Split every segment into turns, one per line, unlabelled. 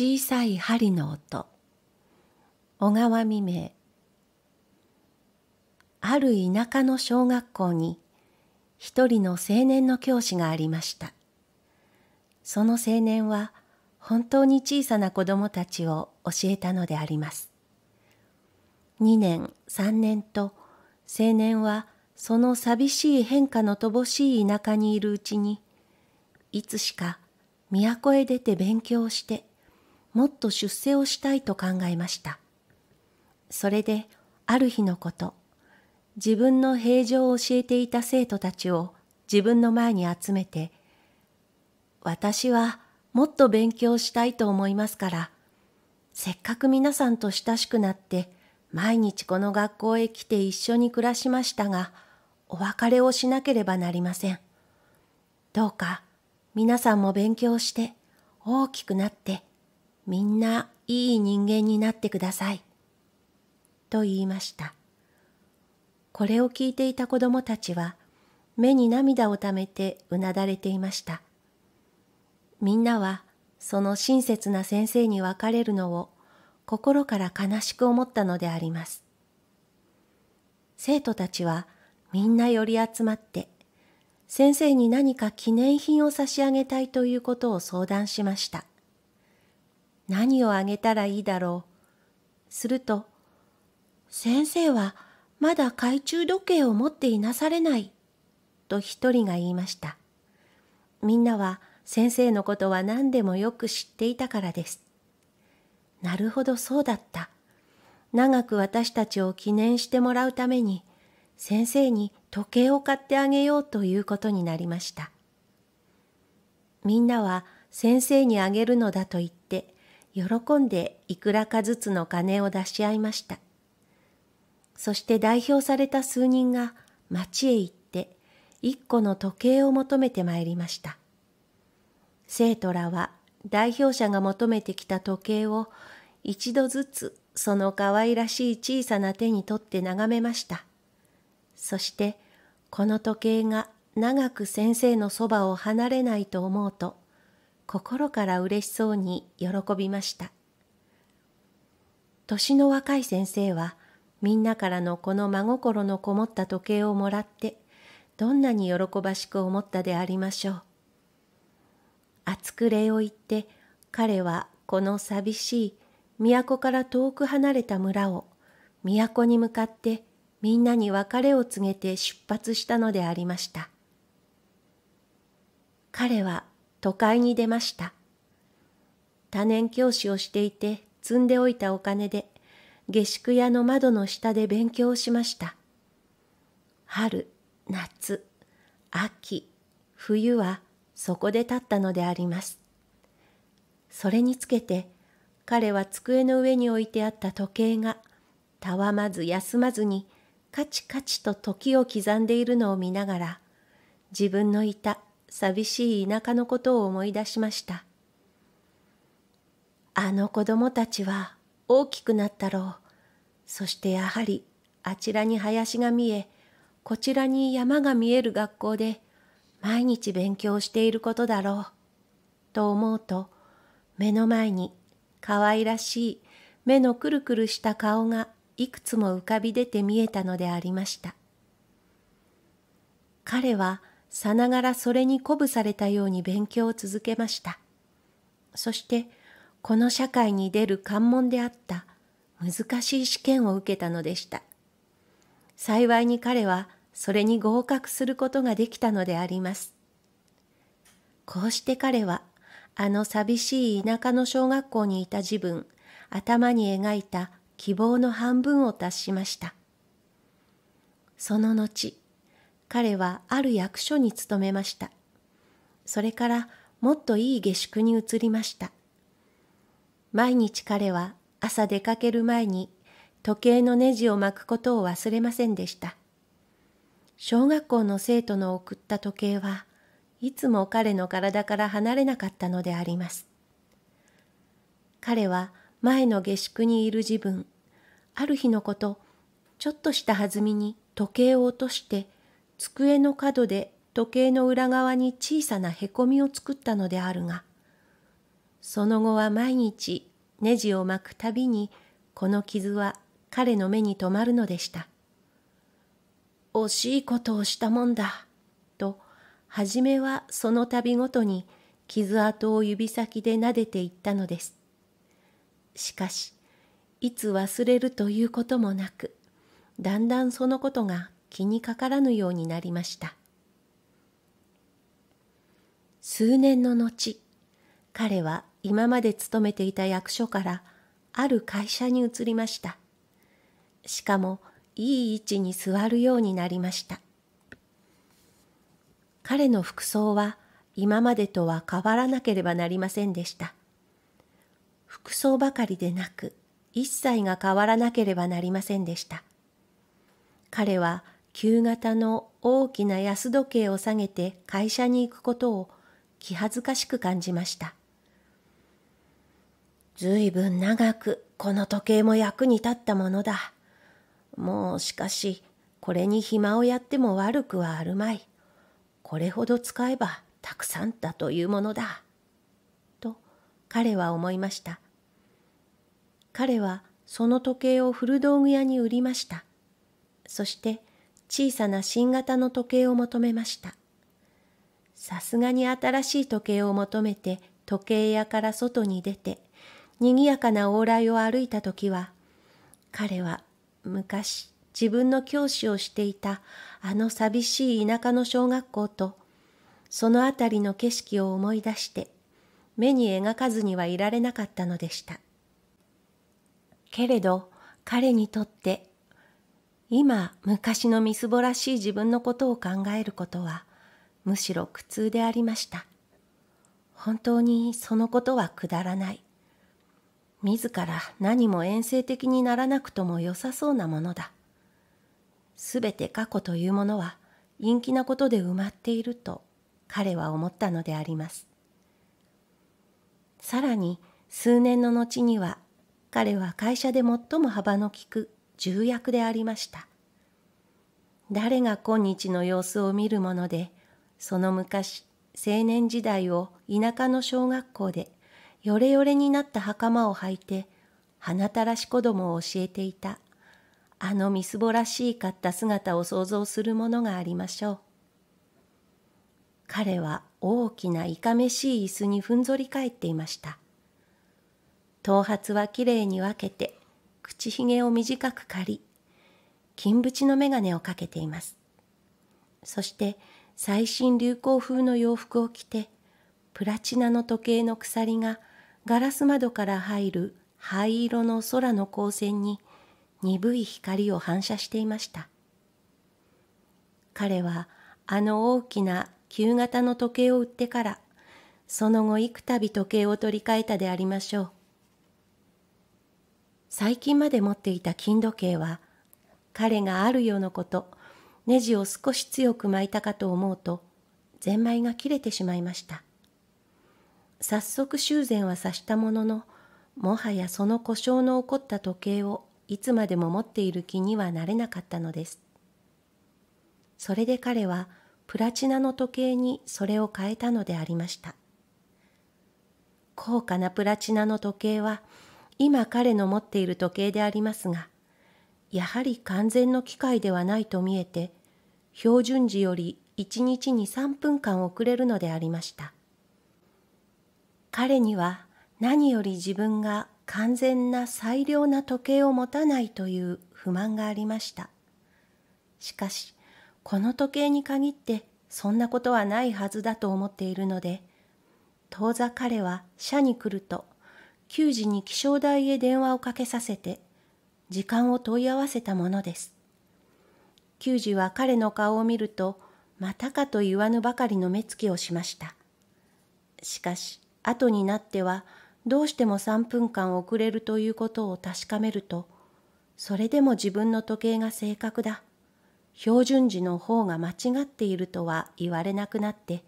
小さい針の音小川未明ある田舎の小学校に一人の青年の教師がありましたその青年は本当に小さな子供たちを教えたのであります2年3年と青年はその寂しい変化の乏しい田舎にいるうちにいつしか都へ出て勉強してもっと出世をしたいと考えました。それで、ある日のこと、自分の平常を教えていた生徒たちを自分の前に集めて、私はもっと勉強したいと思いますから、せっかく皆さんと親しくなって、毎日この学校へ来て一緒に暮らしましたが、お別れをしなければなりません。どうか皆さんも勉強して大きくなってみんないい人間になってください。と言いました。これを聞いていた子供たちは、目に涙をためてうなだれていました。みんなは、その親切な先生に別れるのを心から悲しく思ったのであります。生徒たちはみんな寄り集まって、先生に何か記念品を差し上げたいということを相談しました。何をあげたらいいだろう。すると、先生はまだ懐中時計を持っていなされない、と一人が言いました。みんなは先生のことは何でもよく知っていたからです。なるほどそうだった。長く私たちを記念してもらうために、先生に時計を買ってあげようということになりました。みんなは先生にあげるのだと言っ喜んでいくらかずつの金を出し合いました。そして代表された数人が町へ行って一個の時計を求めてまいりました。生徒らは代表者が求めてきた時計を一度ずつその可愛らしい小さな手に取って眺めました。そしてこの時計が長く先生のそばを離れないと思うと心から嬉しそうに喜びました。年の若い先生は、みんなからのこの真心のこもった時計をもらって、どんなに喜ばしく思ったでありましょう。厚く礼を言って、彼はこの寂しい、都から遠く離れた村を、都に向かってみんなに別れを告げて出発したのでありました。彼は都会に出ました。多年教師をしていて積んでおいたお金で下宿屋の窓の下で勉強をしました。春、夏、秋、冬はそこで立ったのであります。それにつけて彼は机の上に置いてあった時計がたわまず休まずにカチカチと時を刻んでいるのを見ながら自分のいた寂しい田舎のことを思い出しました。あの子供たちは大きくなったろう。そしてやはりあちらに林が見え、こちらに山が見える学校で毎日勉強していることだろう。と思うと、目の前に可愛らしい目のくるくるした顔がいくつも浮かび出て見えたのでありました。彼はさながらそれに鼓舞されたように勉強を続けました。そして、この社会に出る関門であった難しい試験を受けたのでした。幸いに彼はそれに合格することができたのであります。こうして彼はあの寂しい田舎の小学校にいた自分、頭に描いた希望の半分を達しました。その後、彼はある役所に勤めました。それからもっといい下宿に移りました。毎日彼は朝出かける前に時計のネジを巻くことを忘れませんでした。小学校の生徒の送った時計はいつも彼の体から離れなかったのであります。彼は前の下宿にいる自分、ある日のこと、ちょっとした弾みに時計を落として机の角で時計の裏側に小さなへこみを作ったのであるが、その後は毎日ネジを巻くたびにこの傷は彼の目に留まるのでした。惜しいことをしたもんだ、と、初めはその度ごとに傷跡を指先で撫でていったのです。しかし、いつ忘れるということもなく、だんだんそのことが気にかからぬようになりました数年の後彼は今まで勤めていた役所からある会社に移りましたしかもいい位置に座るようになりました彼の服装は今までとは変わらなければなりませんでした服装ばかりでなく一切が変わらなければなりませんでした彼は旧型の大きな安時計を下げて会社に行くことを気恥ずかしく感じました。ずいぶん長くこの時計も役に立ったものだ。もうしかし、これに暇をやっても悪くはあるまい。これほど使えばたくさんだというものだ。と彼は思いました。彼はその時計を古道具屋に売りました。そして小さな新型の時計を求めました。さすがに新しい時計を求めて時計屋から外に出て、賑やかな往来を歩いた時は、彼は昔自分の教師をしていたあの寂しい田舎の小学校と、その辺りの景色を思い出して、目に描かずにはいられなかったのでした。けれど、彼にとって今昔のみすぼらしい自分のことを考えることはむしろ苦痛でありました本当にそのことはくだらない自ら何も遠征的にならなくとも良さそうなものだすべて過去というものは陰気なことで埋まっていると彼は思ったのでありますさらに数年の後には彼は会社で最も幅の利く重役でありました。誰が今日の様子を見るもので、その昔、青年時代を田舎の小学校で、よれよれになった袴を履いて、花たらし子供を教えていた、あのみすぼらしかった姿を想像するものがありましょう。彼は大きないかめしい椅子にふんぞり返っていました。頭髪はきれいに分けて、口ひげを短く刈り、金縁の眼鏡をかけています。そして最新流行風の洋服を着て、プラチナの時計の鎖がガラス窓から入る灰色の空の光線に鈍い光を反射していました。彼はあの大きな旧型の時計を売ってから、その後幾度時計を取り替えたでありましょう。最近まで持っていた金時計は彼があるよのことネジを少し強く巻いたかと思うとゼンマイが切れてしまいました早速修繕はさしたもののもはやその故障の起こった時計をいつまでも持っている気にはなれなかったのですそれで彼はプラチナの時計にそれを変えたのでありました高価なプラチナの時計は今彼の持っている時計でありますが、やはり完全の機械ではないと見えて、標準時より1日に3分間遅れるのでありました。彼には何より自分が完全な最良な時計を持たないという不満がありました。しかし、この時計に限ってそんなことはないはずだと思っているので、当座彼は社に来ると給仕に気象台へ電話をかけさせて、時間を問い合わせたものです。給仕は彼の顔を見ると、またかと言わぬばかりの目つきをしました。しかし、後になっては、どうしても3分間遅れるということを確かめると、それでも自分の時計が正確だ。標準時の方が間違っているとは言われなくなって、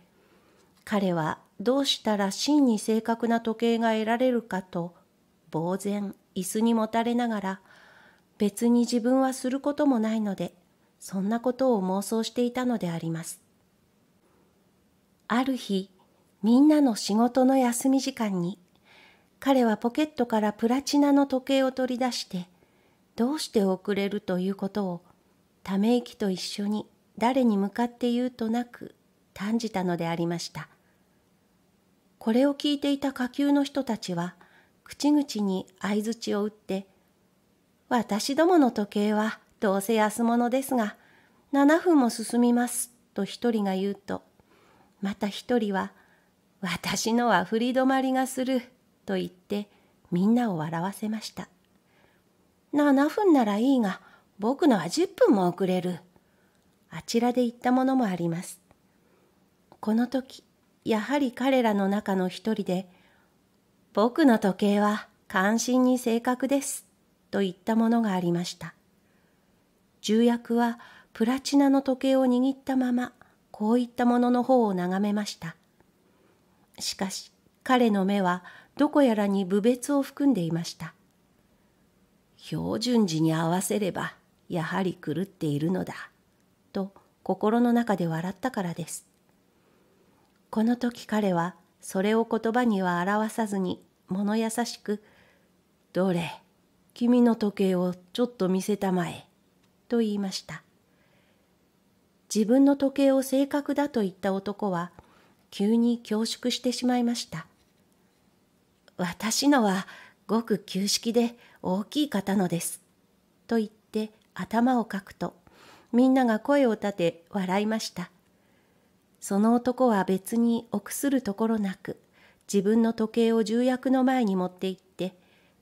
彼はどうしたら真に正確な時計が得られるかと呆然椅子にもたれながら別に自分はすることもないのでそんなことを妄想していたのであります。ある日みんなの仕事の休み時間に彼はポケットからプラチナの時計を取り出してどうして遅れるということをため息と一緒に誰に向かって言うとなく感じたのでありました。これを聞いていた下級の人たちは、口々に相槌を打って、私どもの時計はどうせ安物ですが、7分も進みます、と一人が言うと、また一人は、私のは振り止まりがする、と言って、みんなを笑わせました。7分ならいいが、僕のは10分も遅れる。あちらで言ったものもあります。この時、やはり彼らの中の一人で、僕の時計は関心に正確です、と言ったものがありました。重役はプラチナの時計を握ったまま、こういったものの方を眺めました。しかし、彼の目はどこやらに部別を含んでいました。標準時に合わせれば、やはり狂っているのだ、と心の中で笑ったからです。この時彼はそれを言葉には表さずに物優しく「どれ君の時計をちょっと見せたまえ」と言いました自分の時計を正確だと言った男は急に恐縮してしまいました私のはごく旧式で大きい方のです」と言って頭をかくとみんなが声を立て笑いました「その男は別に臆するところなく自分の時計を重役の前に持って行って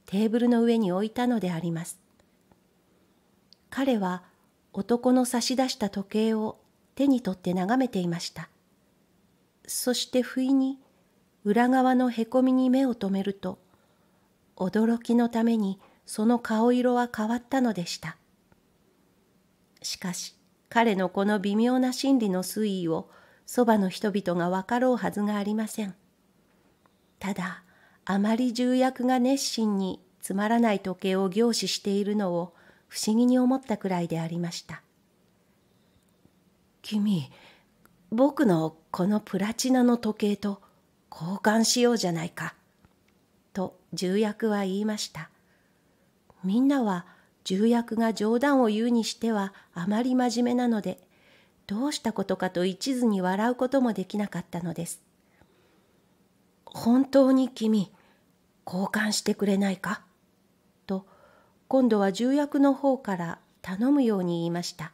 テーブルの上に置いたのであります。彼は男の差し出した時計を手に取って眺めていました。そして不意に裏側のへこみに目を留めると驚きのためにその顔色は変わったのでした。しかし彼のこの微妙な心理の推移をそばの人々が分かろうはずがありませんただあまり重役が熱心につまらない時計を凝視しているのを不思議に思ったくらいでありました君僕のこのプラチナの時計と交換しようじゃないか」と重役は言いましたみんなは重役が冗談を言うにしてはあまり真面目なのでどうしたことかと一途に笑うこともできなかったのです。本当に君、交換してくれないかと、今度は重役の方から頼むように言いました。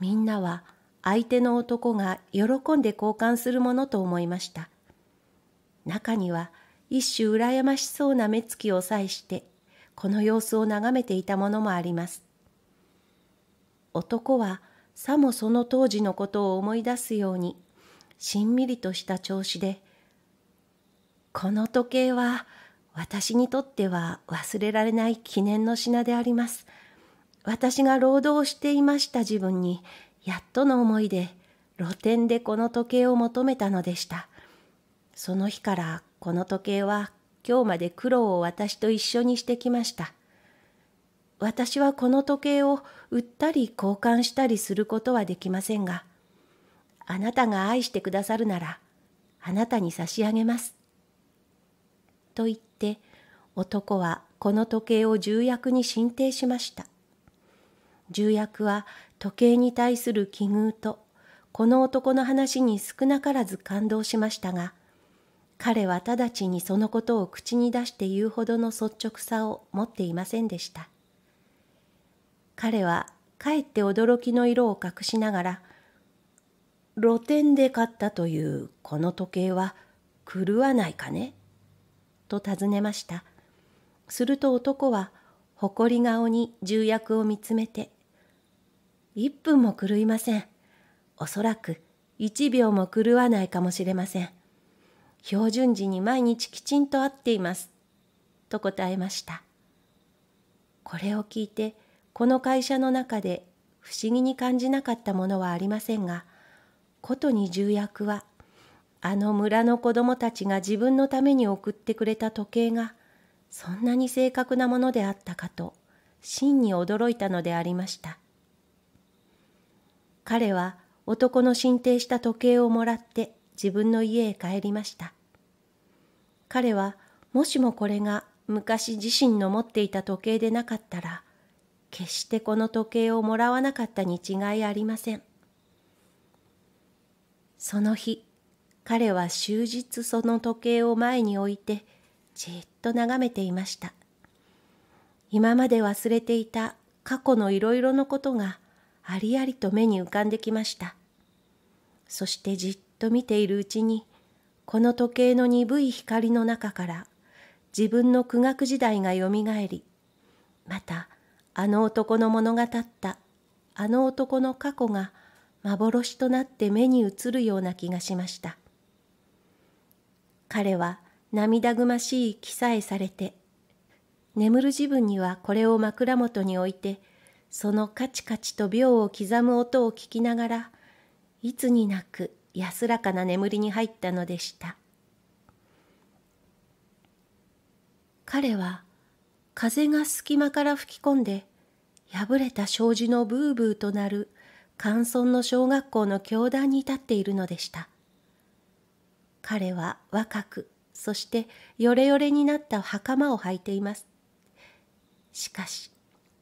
みんなは相手の男が喜んで交換するものと思いました。中には一種羨ましそうな目つきを際して、この様子を眺めていたものもあります。男はさもその当時のことを思い出すようにしんみりとした調子で「この時計は私にとっては忘れられない記念の品であります。私が労働していました自分にやっとの思いで露店でこの時計を求めたのでした。その日からこの時計は今日まで苦労を私と一緒にしてきました。私はこの時計を売ったり交換したりすることはできませんが、あなたが愛してくださるなら、あなたに差し上げます。と言って、男はこの時計を重役に進呈しました。重役は時計に対する奇遇と、この男の話に少なからず感動しましたが、彼は直ちにそのことを口に出して言うほどの率直さを持っていませんでした。彼はかえって驚きの色を隠しながら露店で買ったというこの時計は狂わないかねと尋ねましたすると男は誇り顔に重役を見つめて「一分も狂いませんおそらく一秒も狂わないかもしれません標準時に毎日きちんと会っています」と答えましたこれを聞いてこの会社の中で不思議に感じなかったものはありませんがことに重役はあの村の子供たちが自分のために送ってくれた時計がそんなに正確なものであったかと真に驚いたのでありました彼は男の進呈した時計をもらって自分の家へ帰りました彼はもしもこれが昔自身の持っていた時計でなかったら決してこの時計をもらわなかったに違いありませんその日彼は終日その時計を前に置いてじっと眺めていました今まで忘れていた過去のいろいろのことがありありと目に浮かんできましたそしてじっと見ているうちにこの時計の鈍い光の中から自分の苦学時代がよみがえりまたあの男の物語ったあの男の過去が幻となって目に映るような気がしました彼は涙ぐましい気さえされて眠る自分にはこれを枕元に置いてそのカチカチと秒を刻む音を聞きながらいつになく安らかな眠りに入ったのでした彼は風が隙間から吹き込んで、破れた障子のブーブーとなる寒村の小学校の教壇に立っているのでした。彼は若く、そしてよれよれになった袴を履いています。しかし、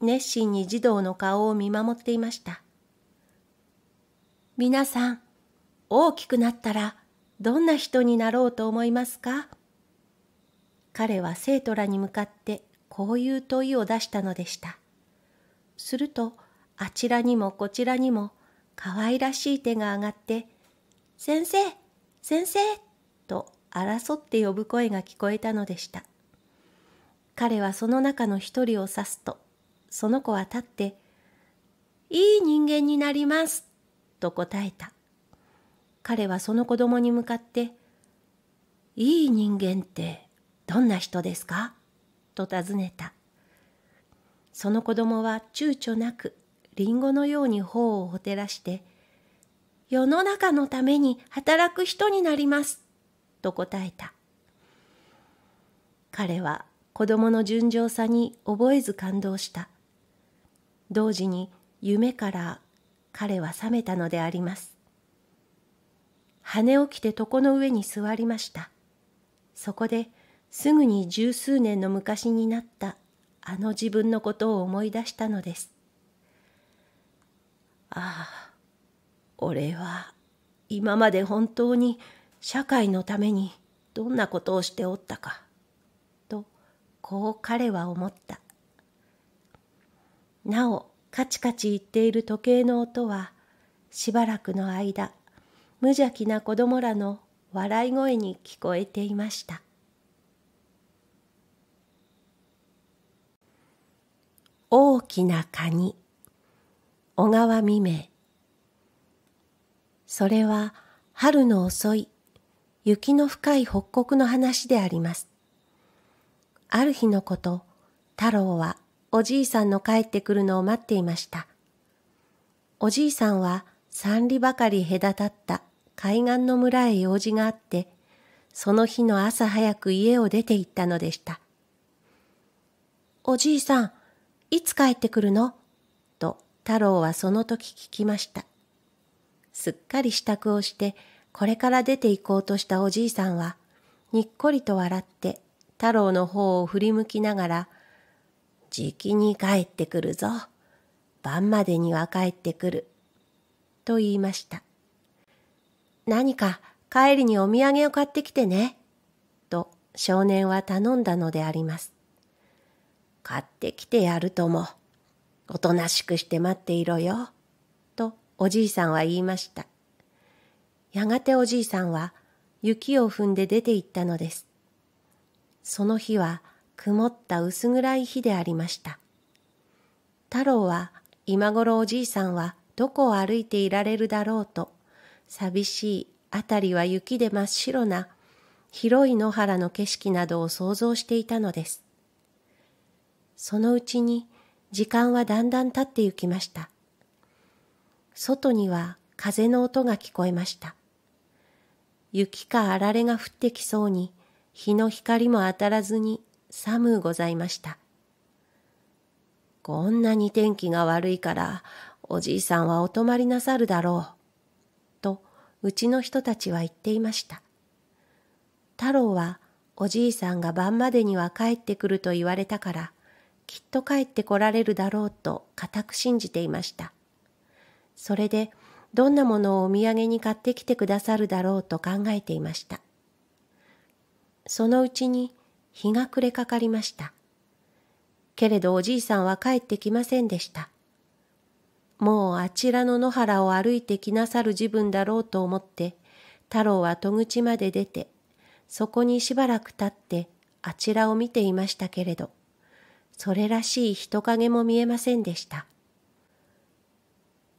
熱心に児童の顔を見守っていました。皆さん、大きくなったらどんな人になろうと思いますか彼は生徒らに向かってこういう問いを出したのでした。すると、あちらにもこちらにも、可愛らしい手が上がって、先生、先生、と争って呼ぶ声が聞こえたのでした。彼はその中の一人を指すと、その子は立って、いい人間になります、と答えた。彼はその子供に向かって、いい人間ってどんな人ですかと尋ねた。その子供は躊躇なくリンゴのように頬をほてらして、世の中のために働く人になります、と答えた。彼は子供の純情さに覚えず感動した。同時に夢から彼は覚めたのであります。羽を着て床の上に座りました。そこですぐに十数年の昔になったあの自分のことを思い出したのです。ああ、俺は今まで本当に社会のためにどんなことをしておったか、とこう彼は思った。なお、カチカチ言っている時計の音は、しばらくの間、無邪気な子供らの笑い声に聞こえていました。大きなカニ小川未明それは春の遅い雪の深い北国の話でありますある日のこと太郎はおじいさんの帰ってくるのを待っていましたおじいさんは三里ばかり隔たった海岸の村へ用事があってその日の朝早く家を出て行ったのでしたおじいさんいつ帰ってくるのと太郎はその時聞きました。すっかり支度をして、これから出て行こうとしたおじいさんは、にっこりと笑って、太郎の方を振り向きながら、じきに帰ってくるぞ。晩までには帰ってくる。と言いました。何か帰りにお土産を買ってきてね。と少年は頼んだのであります。買ってきてやるとも。おとなしくして待っていろよ。とおじいさんは言いました。やがておじいさんは雪を踏んで出て行ったのです。その日は曇った薄暗い日でありました。太郎は今頃おじいさんはどこを歩いていられるだろうと、寂しい辺りは雪で真っ白な広い野原の景色などを想像していたのです。そのうちに時間はだんだん経ってゆきました。外には風の音が聞こえました。雪かあられが降ってきそうに、日の光も当たらずに寒うございました。こんなに天気が悪いから、おじいさんはお泊まりなさるだろう。と、うちの人たちは言っていました。太郎は、おじいさんが晩までには帰ってくると言われたから、きっと帰ってこられるだろうと固く信じていました。それでどんなものをお土産に買ってきてくださるだろうと考えていました。そのうちに日が暮れかかりました。けれどおじいさんは帰ってきませんでした。もうあちらの野原を歩いてきなさる自分だろうと思って、太郎は戸口まで出て、そこにしばらく立ってあちらを見ていましたけれど、それらしい人影も見えませんでした。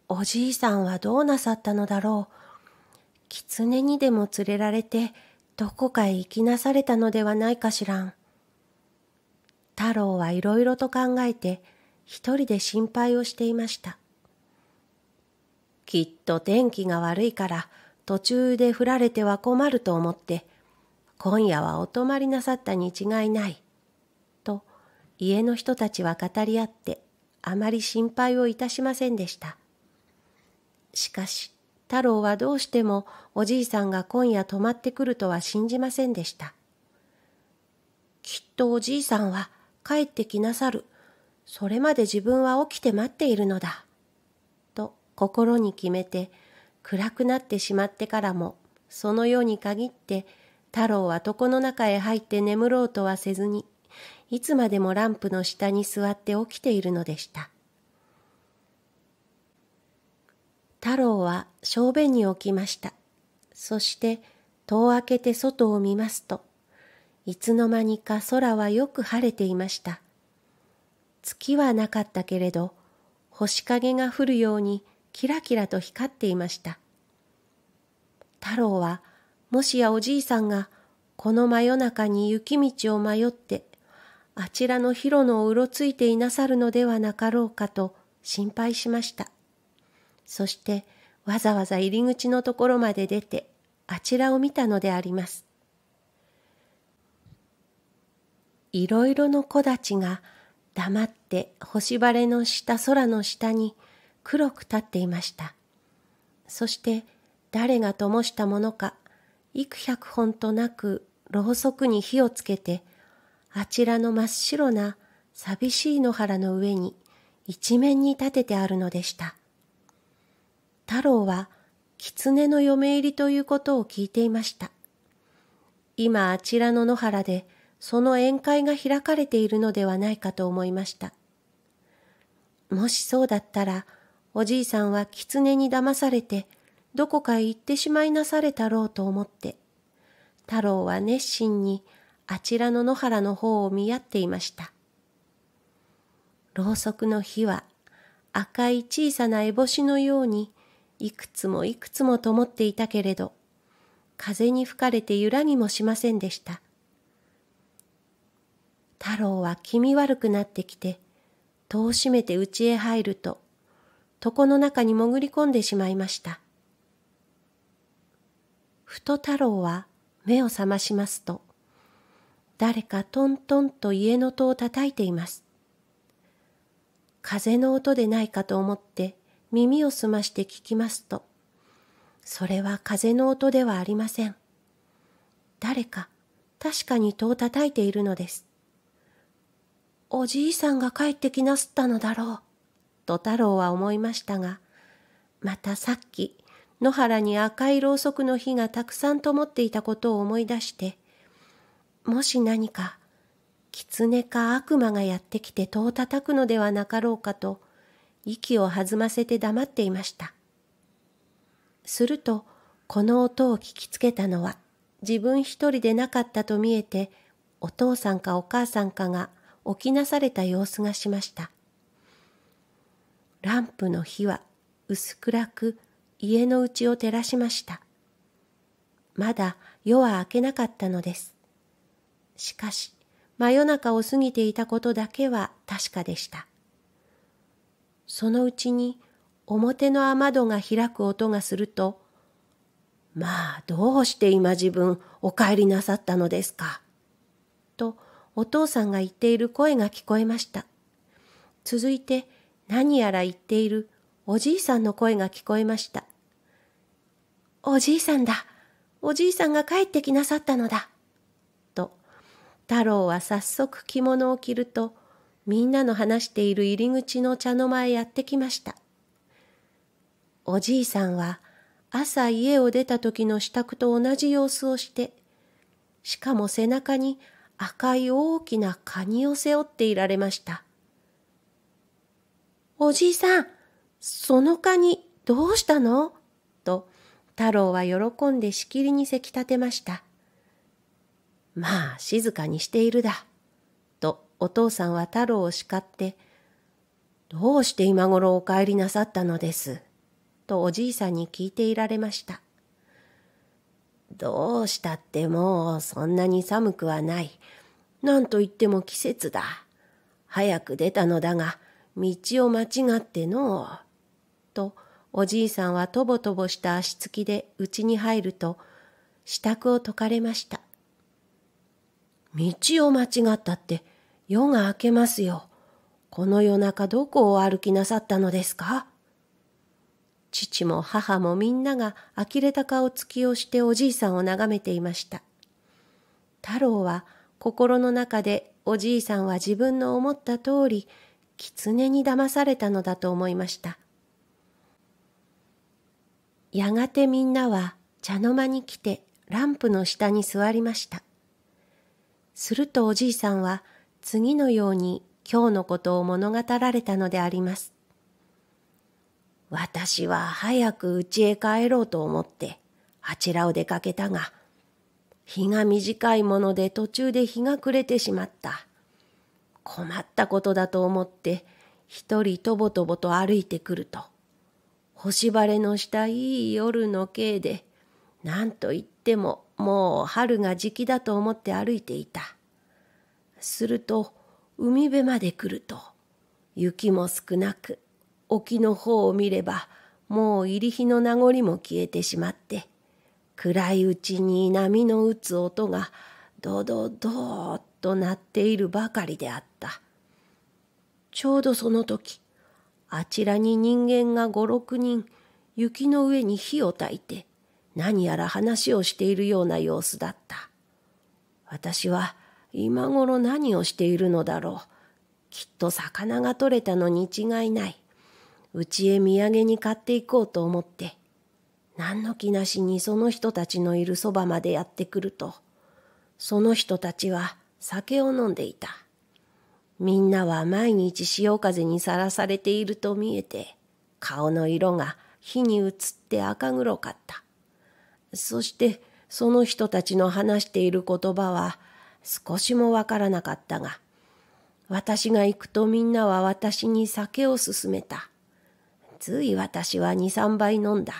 おじいさんはどうなさったのだろう。狐にでも連れられて、どこかへ行きなされたのではないかしらん。太郎はいろいろと考えて、一人で心配をしていました。きっと天気が悪いから、途中で降られては困ると思って、今夜はお泊まりなさったに違いない。家の人たちは語り合ってあまり心配をいたしませんでした。しかし太郎はどうしてもおじいさんが今夜泊まってくるとは信じませんでした。きっとおじいさんは帰ってきなさる。それまで自分は起きて待っているのだ。と心に決めて暗くなってしまってからもそのように限って太郎は床の中へ入って眠ろうとはせずにいつまでもランプの下に座って起きているのでした。太郎は小便に置きました。そして、戸を開けて外を見ますと、いつの間にか空はよく晴れていました。月はなかったけれど、星影が降るようにキラキラと光っていました。太郎は、もしやおじいさんが、この真夜中に雪道を迷ってあちらの広野をうろついていなさるのではなかろうかと心配しました。そしてわざわざ入り口のところまで出てあちらを見たのであります。いろいろの木立が黙って星晴れの下空の下に黒く立っていました。そして誰が灯したものか幾百本となくろうそくに火をつけてあちらの真っ白な寂しい野原の上に一面に立ててあるのでした。太郎は狐の嫁入りということを聞いていました。今あちらの野原でその宴会が開かれているのではないかと思いました。もしそうだったら、おじいさんは狐に騙されて、どこかへ行ってしまいなされたろうと思って、太郎は熱心にあちらの野原の方を見合っていました。ろうそくの火は赤い小さな烏帽子のようにいくつもいくつも灯っていたけれど、風に吹かれて揺らぎもしませんでした。太郎は気味悪くなってきて、戸を閉めて家へ入ると、床の中に潜り込んでしまいました。ふと太郎は目を覚ましますと、誰かトントンと家の戸を叩いています。風の音でないかと思って耳を澄まして聞きますと、それは風の音ではありません。誰か、確かに戸を叩いているのです。おじいさんが帰ってきなすったのだろう、と太郎は思いましたが、またさっき、野原に赤いろうそくの火がたくさんともっていたことを思い出して、もし何か、狐か悪魔がやってきて戸を叩くのではなかろうかと、息を弾ませて黙っていました。すると、この音を聞きつけたのは、自分一人でなかったと見えて、お父さんかお母さんかが起きなされた様子がしました。ランプの火は薄暗く家の内を照らしました。まだ夜は明けなかったのです。しかし、真夜中を過ぎていたことだけは確かでした。そのうちに表の雨戸が開く音がすると、まあどうして今自分お帰りなさったのですか。とお父さんが言っている声が聞こえました。続いて何やら言っているおじいさんの声が聞こえました。おじいさんだ。おじいさんが帰ってきなさったのだ。太郎は早速着物を着ると、みんなの話している入り口の茶の間へやってきました。おじいさんは朝家を出た時の支度と同じ様子をして、しかも背中に赤い大きなカニを背負っていられました。おじいさん、そのカニどうしたのと太郎は喜んでしきりにせき立てました。まあ静かにしているだ。とお父さんは太郎を叱って、どうして今頃お帰りなさったのです。とおじいさんに聞いていられました。どうしたってもうそんなに寒くはない。なんといっても季節だ。早く出たのだが、道を間違ってのう。と、おじいさんはとぼとぼした足つきでうちに入ると、支度を解かれました。道を間違ったって夜が明けますよ。この夜中どこを歩きなさったのですか父も母もみんなが呆れた顔つきをしておじいさんを眺めていました。太郎は心の中でおじいさんは自分の思った通り狐に騙されたのだと思いました。やがてみんなは茶の間に来てランプの下に座りました。するとおじいさんは次のように今日のことを物語られたのであります。私は早く家へ帰ろうと思ってあちらを出かけたが、日が短いもので途中で日が暮れてしまった。困ったことだと思って一人とぼとぼと歩いてくると、星晴れのしたいい夜の景で、何と言ってももう春が時期だと思って歩いていた。すると海辺まで来ると雪も少なく沖の方を見ればもう入り日の名残も消えてしまって暗いうちに波の打つ音がドドドーッと鳴っているばかりであったちょうどその時あちらに人間が五六人雪の上に火をたいて何やら話をしているような様子だった。私は今頃何をしているのだろう。きっと魚が取れたのに違いない。うちへ土産に買っていこうと思って、何の気なしにその人たちのいるそばまでやってくると、その人たちは酒を飲んでいた。みんなは毎日潮風にさらされていると見えて、顔の色が火に映って赤黒かった。そしてその人たちの話している言葉は少しもわからなかったが、私が行くとみんなは私に酒を勧めた。つい私は二三杯飲んだ。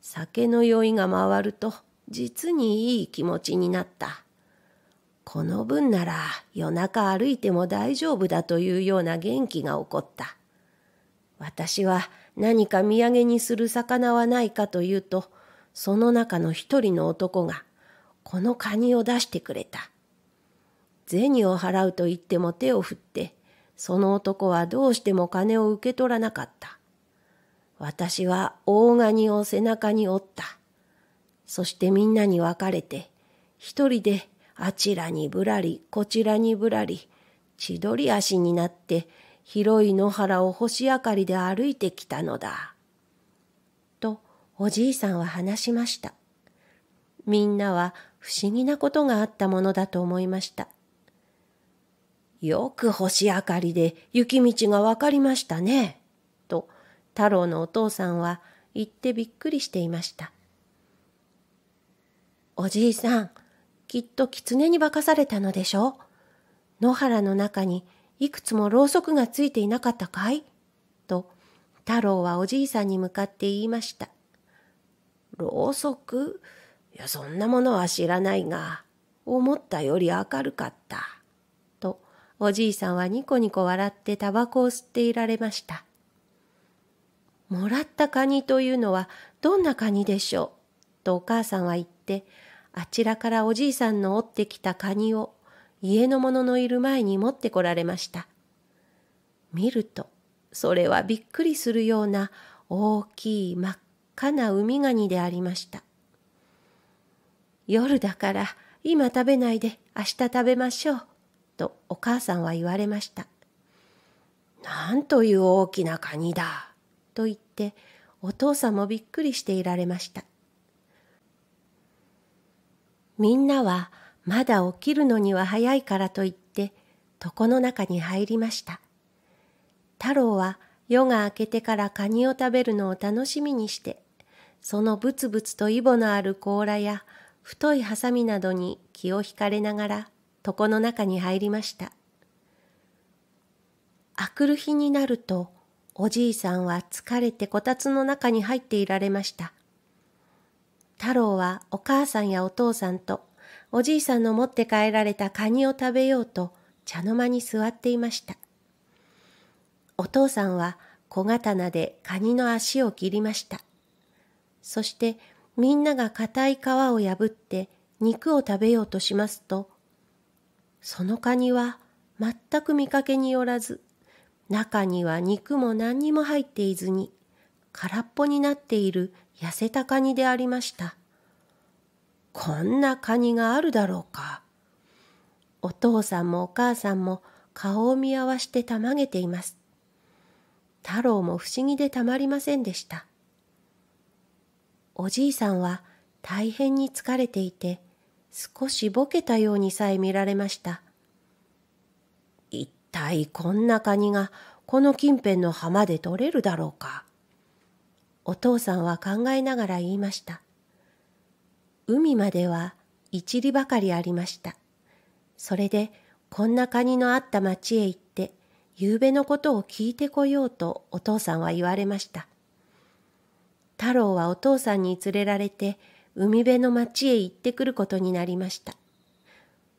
酒の酔いが回ると実にいい気持ちになった。この分なら夜中歩いても大丈夫だというような元気が起こった。私は何か土産にする魚はないかというと、その中の一人の男が、このカニを出してくれた。銭を払うと言っても手を振って、その男はどうしても金を受け取らなかった。私は大ガニを背中に折った。そしてみんなに分かれて、一人であちらにぶらり、こちらにぶらり、千鳥足になって広い野原を星明かりで歩いてきたのだ。おじいさんは話しました。みんなは不思議なことがあったものだと思いました。よく星明かりで雪道がわかりましたね。と太郎のお父さんは言ってびっくりしていました。おじいさん、きっと狐に化かされたのでしょう。野原の中にいくつもろうそくがついていなかったかいと太郎はおじいさんに向かって言いました。ろうそくいや、そんなものは知らないが、思ったより明るかった。と、おじいさんはニコニコ笑ってタバコを吸っていられました。もらったカニというのはどんなカニでしょうとお母さんは言って、あちらからおじいさんの折ってきたカニを家の者のいる前に持ってこられました。見ると、それはびっくりするような大きい真っカナウミガニでありました。夜だから今食べないで明日食べましょう、とお母さんは言われました。なんという大きなカニだ、と言ってお父さんもびっくりしていられました。みんなはまだ起きるのには早いからと言って床の中に入りました。太郎は夜が明けてからカニを食べるのを楽しみにしてそのぶつぶつとイボのある甲羅や太いハサミなどに気を引かれながら床の中に入りました。あくる日になるとおじいさんは疲れてこたつの中に入っていられました。太郎はお母さんやお父さんとおじいさんの持って帰られたカニを食べようと茶の間に座っていました。お父さんは小刀でカニの足を切りました。そしてみんなが硬い皮を破って肉を食べようとしますと、そのカニは全く見かけによらず、中には肉も何にも入っていずに、空っぽになっている痩せたカニでありました。こんなカニがあるだろうか。お父さんもお母さんも顔を見合わしてたまげています。太郎も不思議でたまりませんでした。おじいさんは大変に疲れていて、少しぼけたようにさえ見られました。一体こんなカニがこの近辺の浜で取れるだろうか。お父さんは考えながら言いました。海までは一里ばかりありました。それでこんなカニのあった町へ行って、ゆうべのことを聞いてこようとお父さんは言われました。太郎はお父さんに連れられて海辺の町へ行ってくることになりました。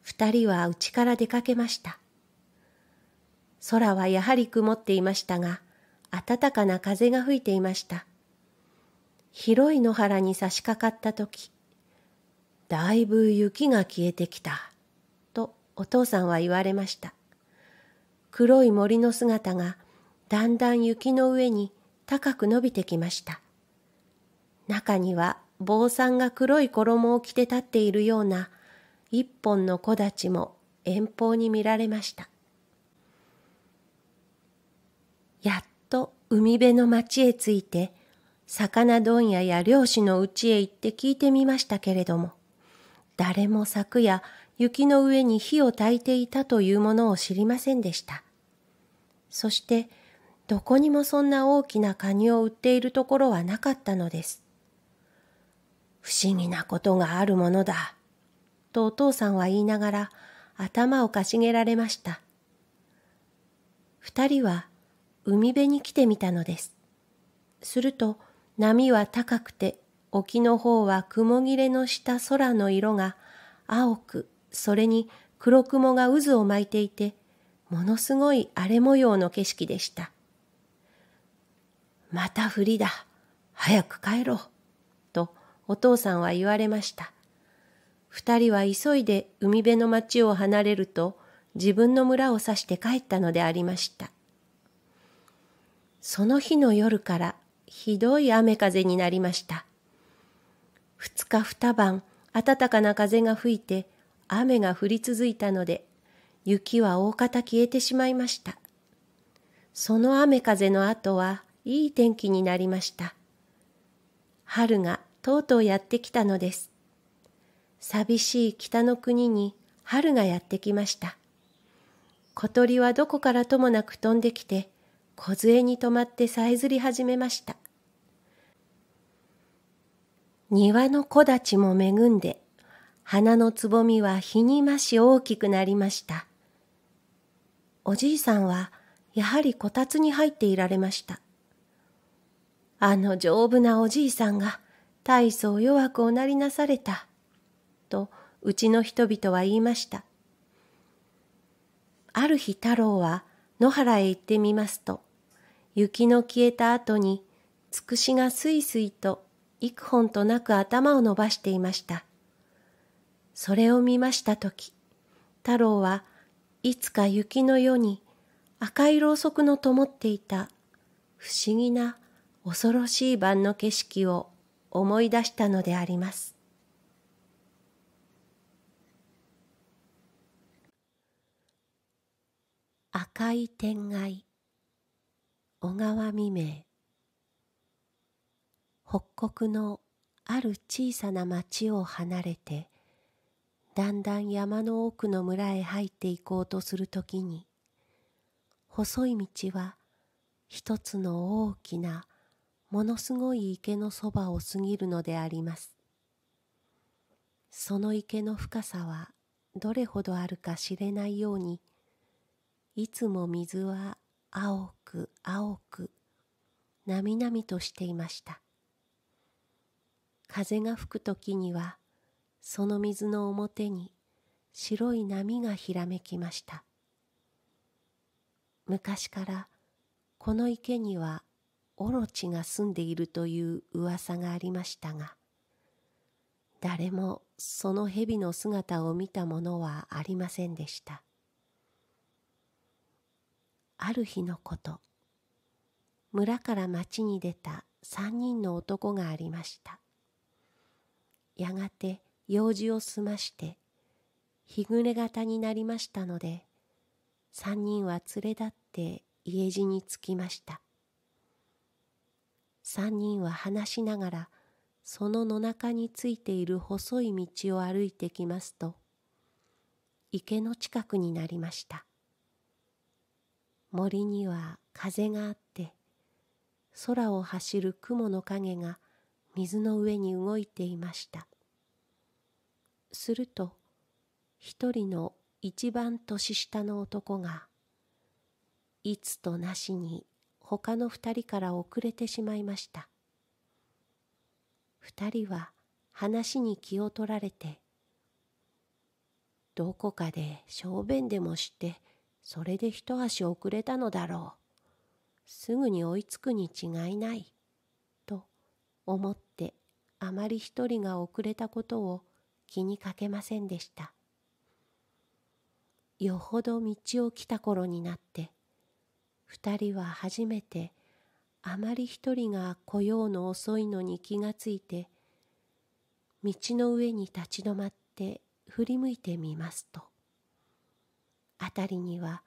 二人は家から出かけました。空はやはり曇っていましたが、暖かな風が吹いていました。広い野原に差し掛かった時、だいぶ雪が消えてきた、とお父さんは言われました。黒い森の姿がだんだん雪の上に高く伸びてきました。中には坊さんが黒い衣を着て立っているような一本の木立も遠方に見られましたやっと海辺の町へ着いて魚問屋や漁師の家へ行って聞いてみましたけれども誰も昨夜雪の上に火を焚いていたというものを知りませんでしたそしてどこにもそんな大きなカニを売っているところはなかったのです不思議なことがあるものだ。とお父さんは言いながら頭をかしげられました。二人は海辺に来てみたのです。すると波は高くて沖の方は雲切れのした空の色が青くそれに黒雲が渦を巻いていてものすごい荒れ模様の景色でした。また降りだ。早く帰ろう。お父さんは言われました。二人は急いで海辺の町を離れると自分の村を指して帰ったのでありました。その日の夜からひどい雨風になりました。二日二晩暖かな風が吹いて雨が降り続いたので雪は大方消えてしまいました。その雨風の後はいい天気になりました。春がとうとうやってきたのです。寂しい北の国に春がやってきました。小鳥はどこからともなく飛んできて、小杖に止まってさえずり始めました。庭の木立も恵んで、花のつぼみは日に増し大きくなりました。おじいさんは、やはりこたつに入っていられました。あの丈夫なおじいさんが、大層弱くおなりなされた。と、うちの人々は言いました。ある日太郎は野原へ行ってみますと、雪の消えた後に、つくしがすいすいと幾本となく頭を伸ばしていました。それを見ました時、太郎はいつか雪の世に赤いろうそくの灯っていた不思議な恐ろしい晩の景色を思い出したのであります。赤い天外小川未明北国のある小さな町を離れてだんだん山の奥の村へ入っていこうとするときに細い道は一つの大きなものすごい池のそばを過ぎるのであります。その池の深さはどれほどあるか知れないように、いつも水は青く青く、なみなみとしていました。風が吹くときには、その水の表に白い波がひらめきました。昔からこの池にはオロチが住んでいるという噂がありましたが、誰もその蛇の姿を見たものはありませんでした。ある日のこと、村から町に出た三人の男がありました。やがて用事を済まして、日暮れ型になりましたので、三人は連れ立って家路に着きました。三人は話しながら、その野中についている細い道を歩いてきますと、池の近くになりました。森には風があって、空を走る雲の影が水の上に動いていました。すると、一人の一番年下の男が、いつとなしに他の二人から遅れてしまいました。二人は話に気を取られて、どこかで小便でもして、それで一足遅れたのだろう。すぐに追いつくに違いない。と思ってあまり一人が遅れたことを気にかけませんでした。よほど道を来た頃になって、二人は初めてあまり一人が来ようの遅いのに気がついて道の上に立ち止まって振り向いてみますと辺りには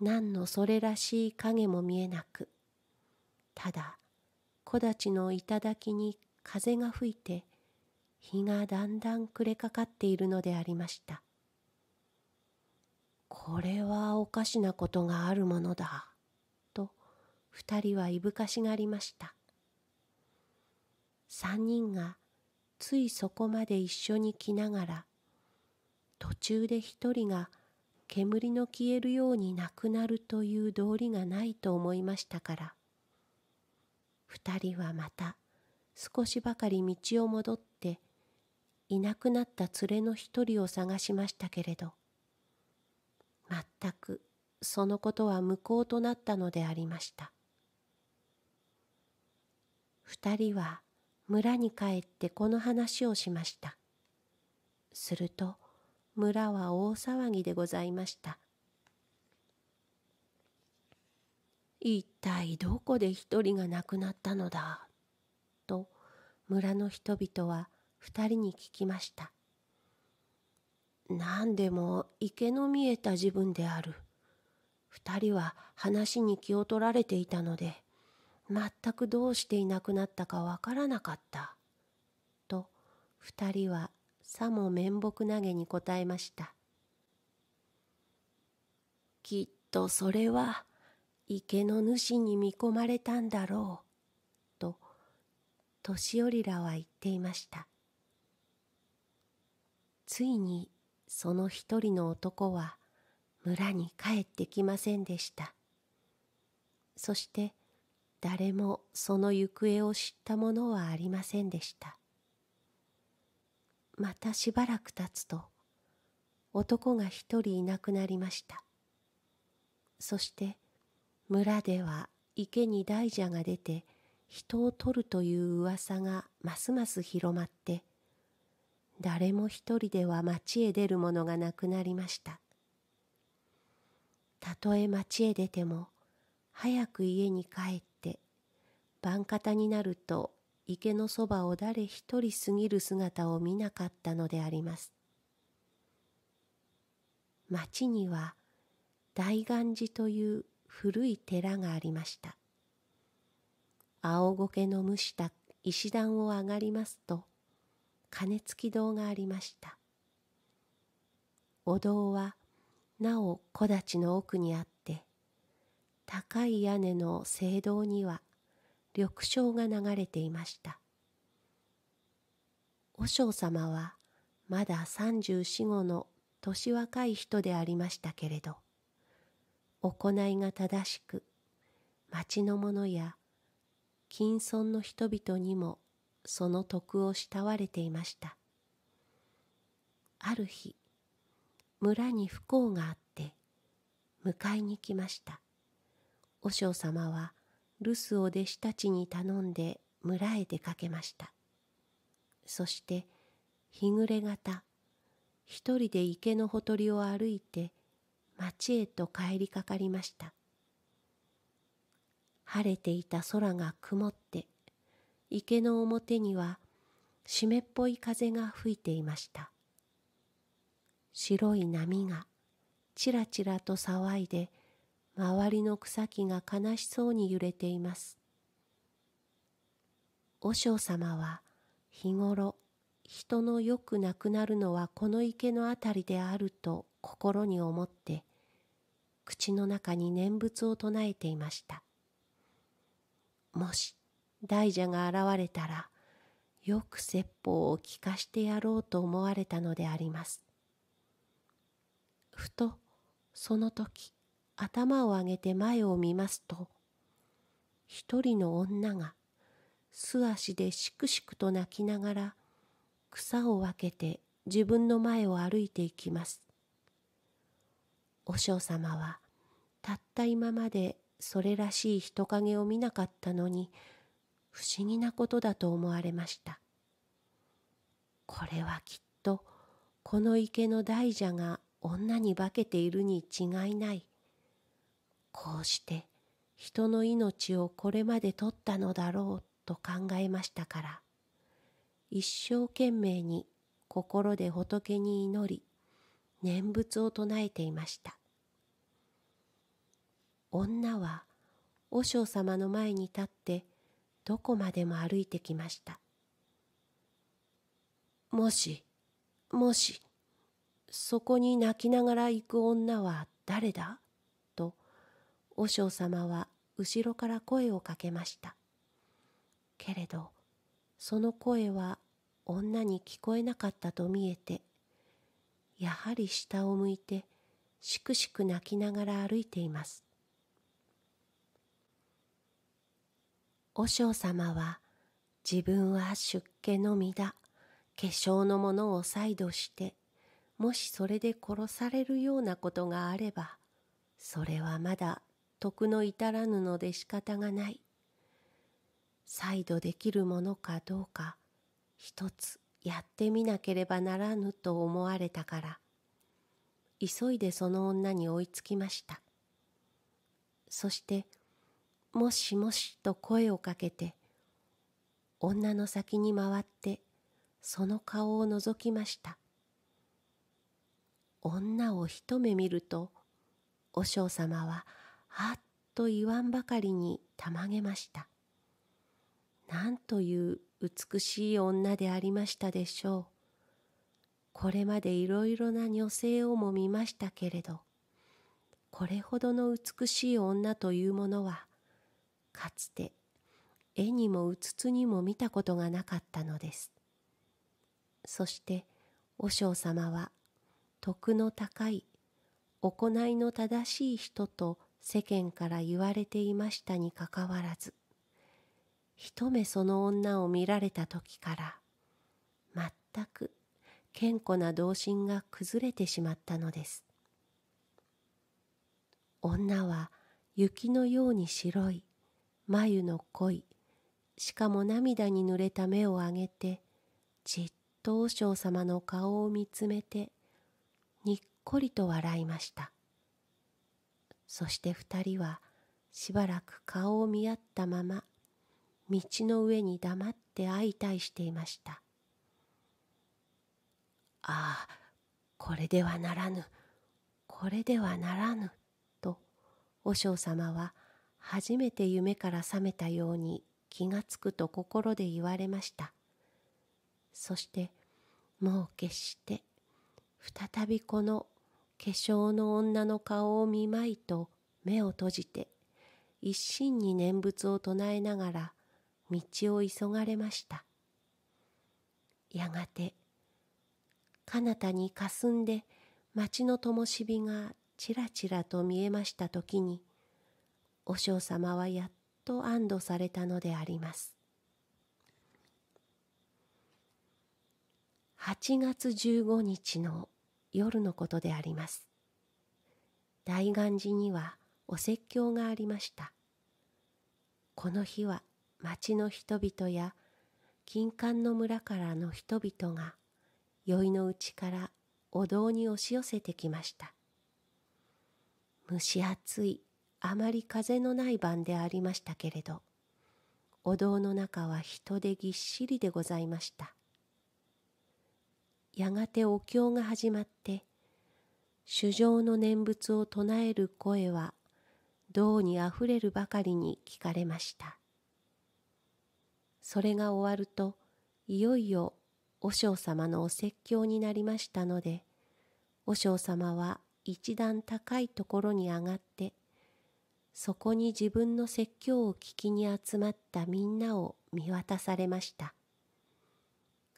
何のそれらしい影も見えなくただ木立の頂に風が吹いて日がだんだん暮れかかっているのでありましたこれはおかしなことがあるものだ、と二人はいぶかしがりました。三人がついそこまで一緒に来ながら、途中で一人が煙の消えるようになくなるという道理がないと思いましたから、二人はまた少しばかり道を戻って、いなくなった連れの一人を探しましたけれど、全くそのことは無効となったのでありました二人は村に帰ってこの話をしましたすると村は大騒ぎでございました一体どこで一人が亡くなったのだと村の人々は二人に聞きました何でも池の見えた自分である。二人は話に気を取られていたので、全くどうしていなくなったかわからなかった。と、二人はさも面目投げに答えました。きっとそれは池の主に見込まれたんだろう。と、年寄りらは言っていました。ついにその一人の男は村に帰ってきませんでした。そして誰もその行方を知ったものはありませんでした。またしばらく経つと男が一人いなくなりました。そして村では池に大蛇が出て人を取るという噂がますます広まって誰も一人では町へ出るものがなくなりました。たとえ町へ出ても、早く家に帰って、晩方になると池のそばを誰一人過ぎる姿を見なかったのであります。町には大願寺という古い寺がありました。青苔の蒸した石段を上がりますと、鐘付き堂がありましたお堂はなお木立の奥にあって高い屋根の聖堂には緑青が流れていました和尚様はまだ三十四五の年若い人でありましたけれど行いが正しく町の者や近村の人々にもその徳を慕われていましたある日村に不幸があって迎えに来ました和尚様は留守を弟子たちに頼んで村へ出かけましたそして日暮れ方一人で池のほとりを歩いて町へと帰りかかりました晴れていた空が曇って池の表には湿っぽい風が吹いていました。白い波がちらちらと騒いで周りの草木が悲しそうに揺れています。和尚様は日頃人のよく亡くなるのはこの池のあたりであると心に思って口の中に念仏を唱えていました。もし大蛇が現れたら、よく説法を聞かしてやろうと思われたのであります。ふと、その時、頭を上げて前を見ますと、一人の女が、素足でしくしくと泣きながら、草を分けて自分の前を歩いていきます。お嬢様は、たった今までそれらしい人影を見なかったのに、不思議なことだと思われましたこれはきっとこの池の大蛇が女に化けているに違いないこうして人の命をこれまで取ったのだろうと考えましたから一生懸命に心で仏に祈り念仏を唱えていました女は和尚様の前に立ってどこまでも歩いてきましたもしもしそこに泣きながら行く女は誰だと和尚様は後ろから声をかけましたけれどその声は女に聞こえなかったと見えてやはり下を向いてしくしく泣きながら歩いています和尚様は、自分は出家のみだ。化粧のものを再度して、もしそれで殺されるようなことがあれば、それはまだ徳の至らぬので仕方がない。再度できるものかどうか、一つやってみなければならぬと思われたから、急いでその女に追いつきました。そしてもしもしと声をかけて、女の先に回って、その顔を覗きました。女を一目見ると、お嬢様は、あっと言わんばかりにたまげました。なんという美しい女でありましたでしょう。これまでいろいろな女性をも見ましたけれど、これほどの美しい女というものはかつて絵にもうつつにも見たことがなかったのですそして和尚様は徳の高い行いの正しい人と世間から言われていましたにかかわらず一目その女を見られた時から全く健康な童心が崩れてしまったのです女は雪のように白い眉の濃いしかも涙に濡れた目をあげてじっと和尚様の顔を見つめてにっこりと笑いましたそして二人はしばらく顔を見合ったまま道の上に黙って相対していましたああこれではならぬこれではならぬと和尚様は初めて夢から覚めたように気がつくと心で言われました。そして、もう決して、再びこの化粧の女の顔を見まいと目を閉じて、一心に念仏を唱えながら、道を急がれました。やがて、彼方にかすんで、町の灯火がちらちらと見えました時に、和尚様はやっと安堵されたのであります。8月15日の夜のことであります。大願寺にはお説教がありました。この日は町の人々や金環の村からの人々が宵のうちからお堂に押し寄せてきました。蒸し暑いあまり風のない晩でありましたけれどお堂の中は人でぎっしりでございましたやがてお経が始まって衆生の念仏を唱える声は銅にあふれるばかりに聞かれましたそれが終わるといよいよ和尚様のお説教になりましたので和尚様は一段高いところに上がってそこに自分の説教を聞きに集まったみんなを見渡されました。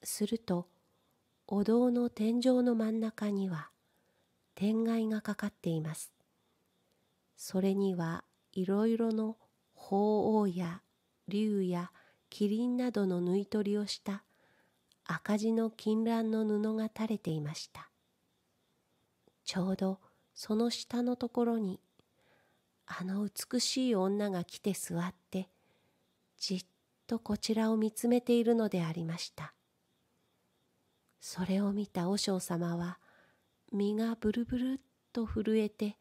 すると、お堂の天井の真ん中には、天蓋がかかっています。それには、いろいろの鳳凰や竜や麒麟などの縫い取りをした赤字の金卵の布が垂れていました。ちょうどその下のところにあの美しい女が来て座って、じっとこちらを見つめているのでありました。それを見た和尚様は、身がブルブルっと震えて、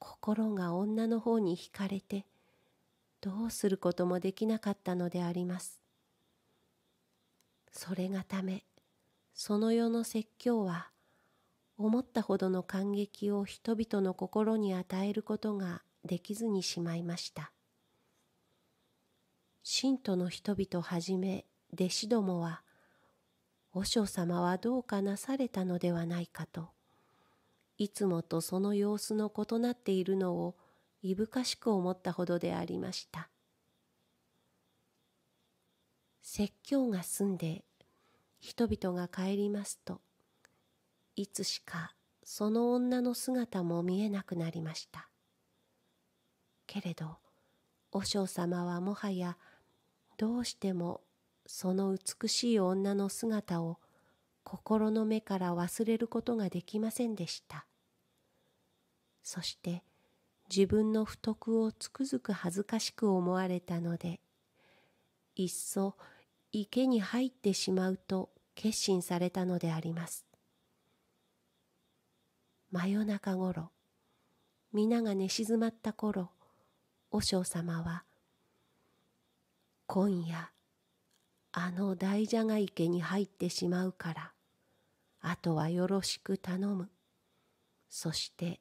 心が女の方に惹かれて、どうすることもできなかったのであります。それがため、その世の説教は、思ったほどの感激を人々の心に与えることができずにしまいました。信徒の人々はじめ弟子どもは、和尚様はどうかなされたのではないかと、いつもとその様子の異なっているのをいぶかしく思ったほどでありました。説教が済んで人々が帰りますといつしかその女の姿も見えなくなりました。けれど、和尚様はもはやどうしてもその美しい女の姿を心の目から忘れることができませんでした。そして自分の不徳をつくづく恥ずかしく思われたので、いっそ池に入ってしまうと決心されたのであります。真夜中ごろ皆が寝静まった頃和尚様は「今夜あの大蛇が池に入ってしまうからあとはよろしく頼む」そして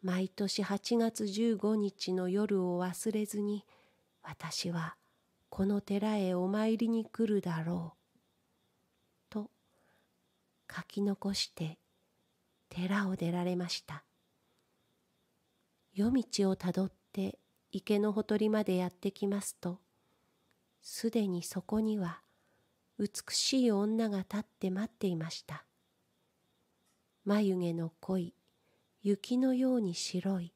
毎年8月15日の夜を忘れずに私はこの寺へお参りに来るだろう」と書き残して寺を出られました。夜道をたどって池のほとりまでやってきますと、すでにそこには美しい女が立って待っていました。眉毛の濃い、雪のように白い、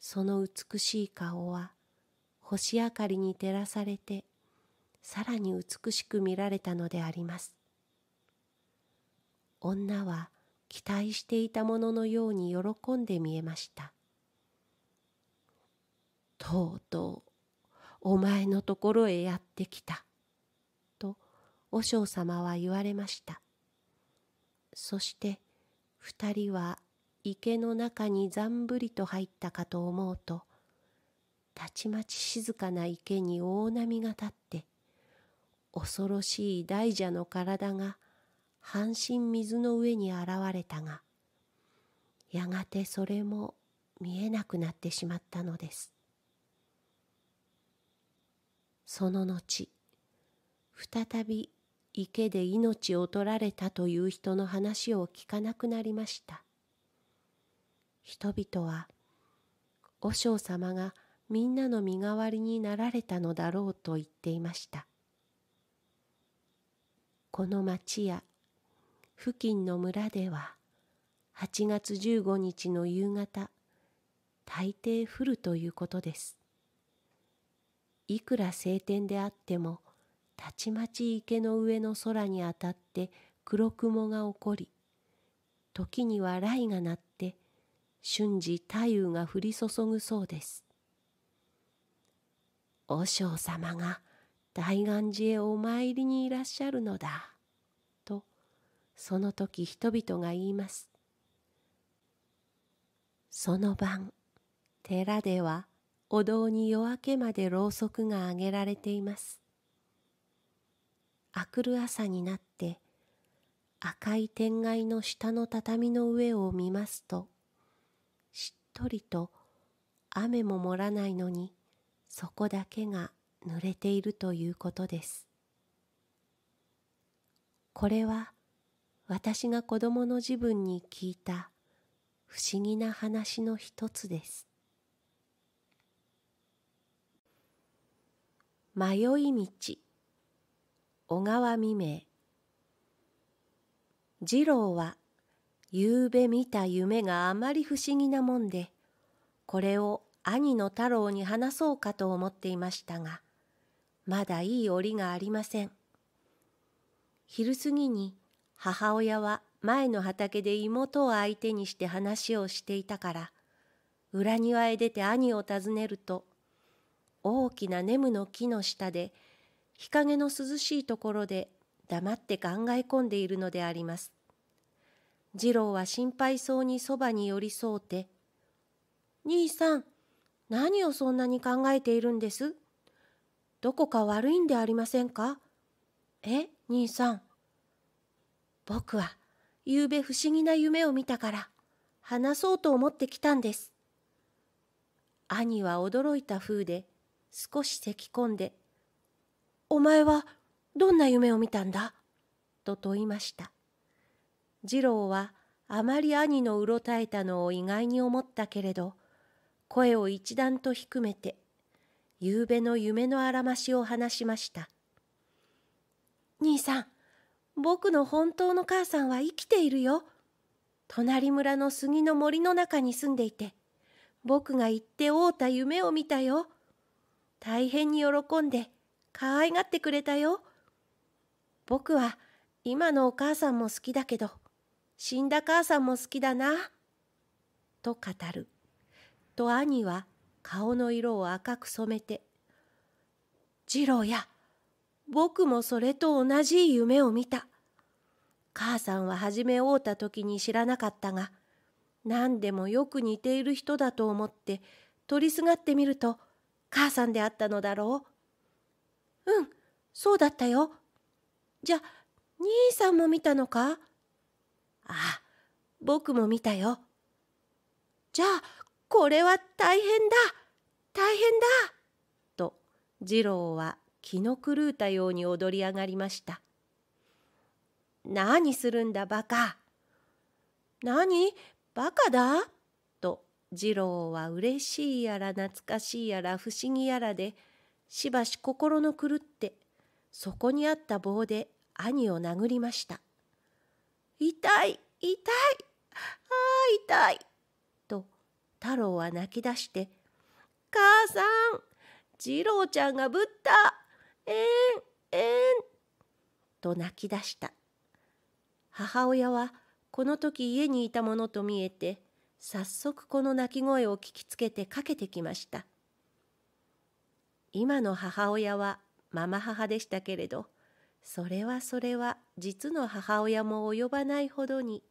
その美しい顔は、星明かりに照らされて、さらに美しく見られたのであります。女は期待していたもののように喜んで見えましたとうとうお前のところへやってきた」と和尚様は言われましたそして二人は池の中にざんぶりと入ったかと思うとたちまち静かな池に大波が立って恐ろしい大蛇の体が半身水の上に現れたが、やがてそれも見えなくなってしまったのです。その後、再び池で命を取られたという人の話を聞かなくなりました。人々は、和尚様がみんなの身代わりになられたのだろうと言っていました。この町や付近の村では8月15日の夕方大抵降るということです。いくら晴天であってもたちまち池の上の空にあたって黒雲が起こり時には雷が鳴って瞬時太陽が降り注ぐそうです。和尚様が大願寺へお参りにいらっしゃるのだ。その時人々が言います。その晩、寺ではお堂に夜明けまでろうそくが挙げられています。あくる朝になって赤い天蓋の下の畳の上を見ますと、しっとりと雨も漏らないのに、そこだけが濡れているということです。これは私が子供の自分に聞いた不思議な話の一つです。迷い道小川未明次郎は夕べ見た夢があまり不思議なもんでこれを兄の太郎に話そうかと思っていましたがまだいい折がありません昼過ぎに母親は前の畑で妹を相手にして話をしていたから裏庭へ出て兄を訪ねると大きなネムの木の下で日陰の涼しいところで黙って考え込んでいるのであります。次郎は心配そうにそばに寄り添うて「兄さん何をそんなに考えているんですどこか悪いんでありませんかえ兄さん僕は、ゆうべ不思議な夢を見たから、話そうと思ってきたんです。兄は驚いた風で、少し咳き込んで、お前はどんな夢を見たんだと問いました。次郎はあまり兄のうろたえたのを意外に思ったけれど、声を一段と低めて、ゆうべの夢のあらましを話しました。兄さん、僕の本当の母さんは生きているよ。隣村の杉の森の中に住んでいて、僕が行って会うた夢を見たよ。大変に喜んで、可愛がってくれたよ。僕は今のお母さんも好きだけど、死んだ母さんも好きだな。と語る。と兄は顔の色を赤く染めて、次郎や、僕もそれと同じ夢を見た。母さんは初め会うた時に知らなかったが、何でもよく似ている人だと思って取りすがってみると母さんであったのだろう。うん、そうだったよ。じゃ、兄さんも見たのかああ、僕も見たよ。じゃあ、これは大変だ大変だと、次郎は気の狂うたように踊り上がりました。何するんだバカ何バカだと次郎は嬉しいやら懐かしいやら不思議やらでしばし心の狂ってそこにあった棒で兄を殴りました痛い痛いああ痛いと太郎は泣き出して「母さん次郎ちゃんがぶったえんえん」と泣き出した母親はこの時家にいたものと見えて早速この泣き声を聞きつけてかけてきました今の母親はママ母でしたけれどそれはそれは実の母親も及ばないほどに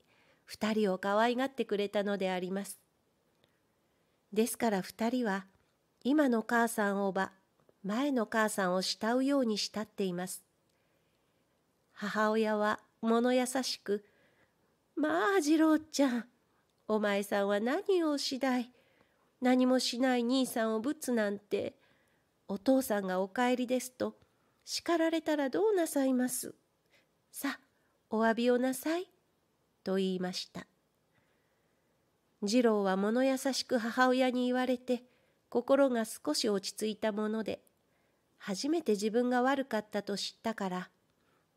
二人を可愛がってくれたのでありますですから二人は今の母さんおば前の母さんを慕うように慕っています。母親は物優しく、まあ、次郎ちゃん、お前さんは何をしだい。何もしない兄さんをぶつなんて、お父さんがお帰りですと、叱られたらどうなさいます。さあ、お詫びをなさい。と言いました。次郎は物優しく母親に言われて、心が少し落ち着いたもので、初めて自分が悪かったと知ったから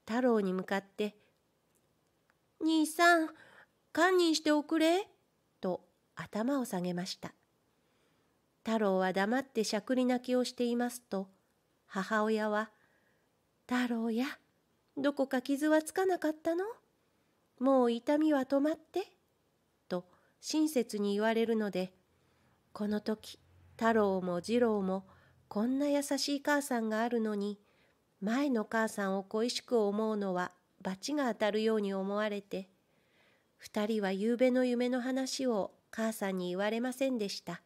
太郎に向かって「兄さん堪忍しておくれ」と頭を下げました太郎は黙ってしゃくり泣きをしていますと母親は「太郎やどこか傷はつかなかったのもう痛みは止まって」と親切に言われるのでこの時太郎も次郎も「こんな優しい母さんがあるのに前の母さんを恋しく思うのは罰が当たるように思われて二人は夕べの夢の話を母さんに言われませんでした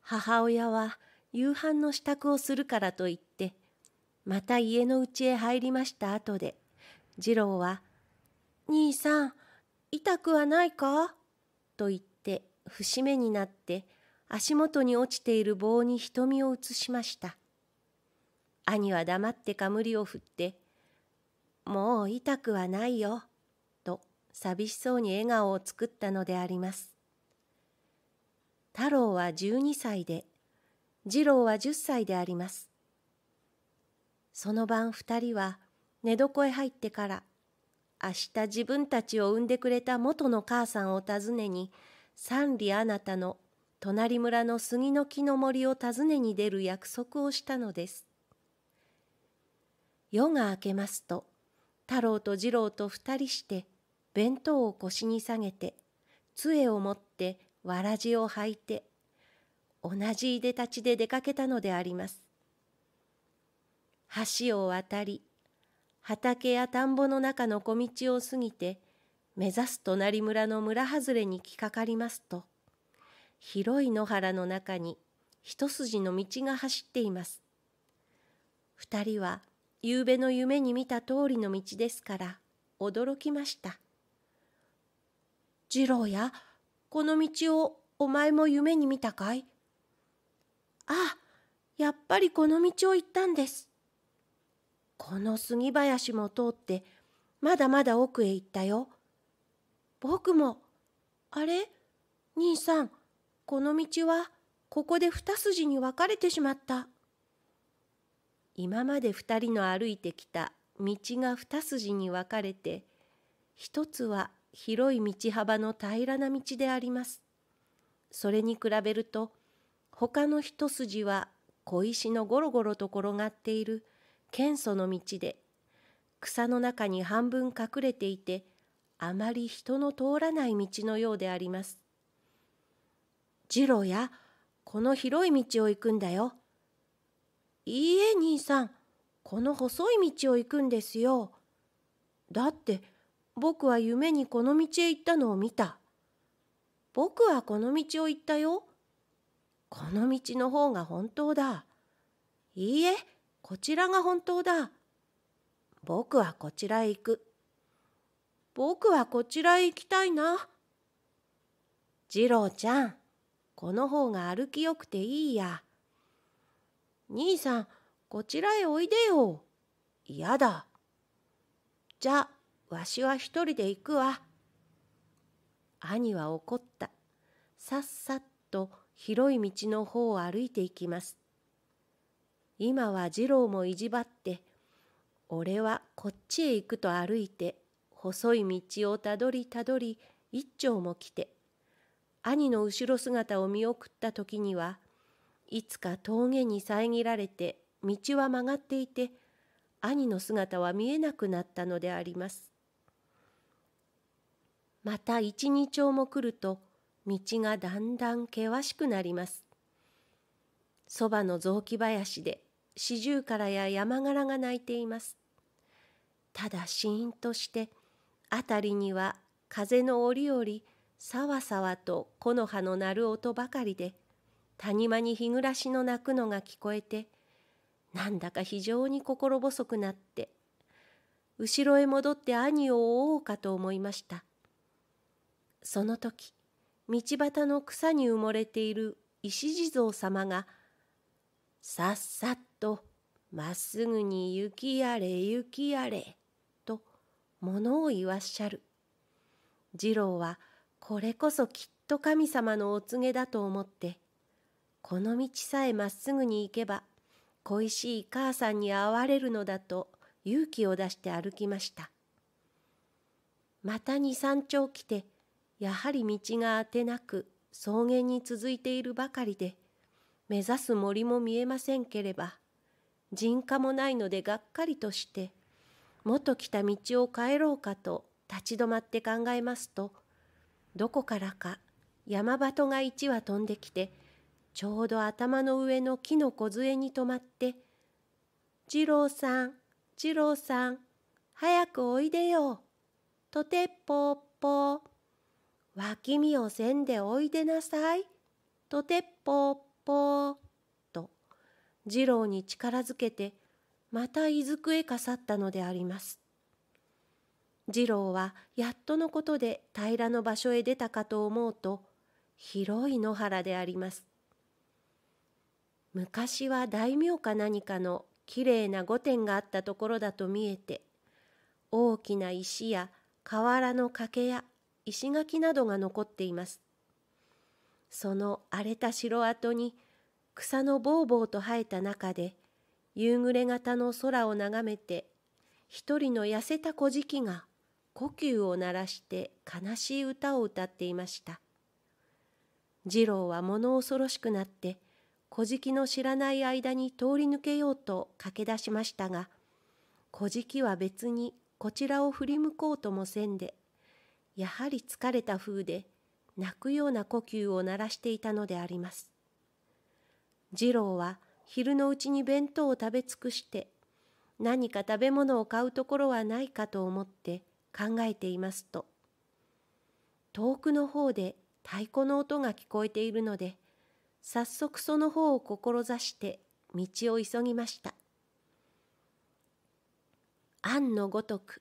母親は夕飯の支度をするからと言ってまた家の家へ入りました後で次郎は「兄さん痛くはないか?」と言って節目になって足元に落ちている棒に瞳を移しました兄は黙ってりを振って「もう痛くはないよ」と寂しそうに笑顔を作ったのであります太郎は12歳で次郎は10歳でありますその晩2人は寝床へ入ってから明日自分たちを産んでくれた元の母さんを訪ねに三里あなたの隣村の杉の木の森を訪ねに出る約束をしたのです。夜が明けますと太郎と次郎と二人して弁当を腰に下げて杖を持ってわらじを履いて同じいでたちで出かけたのであります。橋を渡り畑や田んぼの中の小道を過ぎて目指す隣村の村外れに来かかりますと広い野原の中に一筋の道が走っています。二人は夕べの夢に見た通りの道ですから驚きました。次郎や、この道をお前も夢に見たかいああ、やっぱりこの道を行ったんです。この杉林も通って、まだまだ奥へ行ったよ。僕も、あれ兄さん、この道はここで二筋に分かれてしまった今まで二人の歩いてきた道が二筋に分かれて一つは広い道幅の平らな道でありますそれに比べると他の一筋は小石のゴロゴロと転がっている謙祖の道で草の中に半分隠れていてあまり人の通らない道のようでありますジロやこの広い道を行くんだよ。いいえ兄さんこの細い道を行くんですよ。だって僕は夢にこの道へ行ったのを見た。僕はこの道を行ったよ。この道の方が本当だ。いいえ、こちらが本当だ。僕はこちらへ行く。僕はこちらへ行きたいな。次郎ちゃん。この方が歩きよくていいや。兄さん、こちらへおいでよ。嫌だ。じゃ、わしは一人で行くわ。兄は怒った。さっさっと広い道の方を歩いていきます。今は次郎もいじばって、俺はこっちへ行くと歩いて、細い道をたどりたどり、一丁も来て、兄の後ろ姿を見送った時にはいつか峠に遮られて道は曲がっていて兄の姿は見えなくなったのであります。また一二丁も来ると道がだんだん険しくなります。そばの雑木林で四十からや山柄が鳴いています。ただしーんとして辺りには風の折々さわさわと木の葉の鳴る音ばかりで谷間に日暮らしの鳴くのが聞こえてなんだか非常に心細くなって後ろへ戻って兄を追おうかと思いましたその時道端の草に埋もれている石地蔵様がさっさっとまっすぐに雪やれ雪やれと物を言わっしゃる次郎はこれこそきっと神様のお告げだと思ってこの道さえまっすぐに行けば恋しい母さんに会われるのだと勇気を出して歩きましたまた二三丁来てやはり道があてなく草原に続いているばかりで目指す森も見えませんければ人家もないのでがっかりとして元来た道を帰ろうかと立ち止まって考えますとどこからか山鳩が一羽飛んできてちょうど頭の上の木の小杖に止まって「次郎さん次郎さん早くおいでよ」とてっぽっぽ脇見をせんでおいでなさい」とてっぽっぽと次郎に力づけてまたいずくへかさったのであります。次郎はやっとのことで平らの場所へ出たかと思うと広い野原であります昔は大名か何かのきれいな御殿があったところだと見えて大きな石や瓦の掛けや石垣などが残っていますその荒れた城跡に草のぼうぼうと生えた中で夕暮れ方の空を眺めて一人の痩せた小敷が呼吸を鳴らして悲しい歌を歌っていました次郎は物恐ろしくなって小じの知らない間に通り抜けようと駆け出しましたが小じは別にこちらを振り向こうともせんでやはり疲れた風で泣くような呼吸を鳴らしていたのであります。次郎は昼のうちに弁当を食べ尽くして何か食べ物を買うところはないかと思って考えていますと遠くの方で太鼓の音が聞こえているので早速その方を志して道を急ぎました案のごとく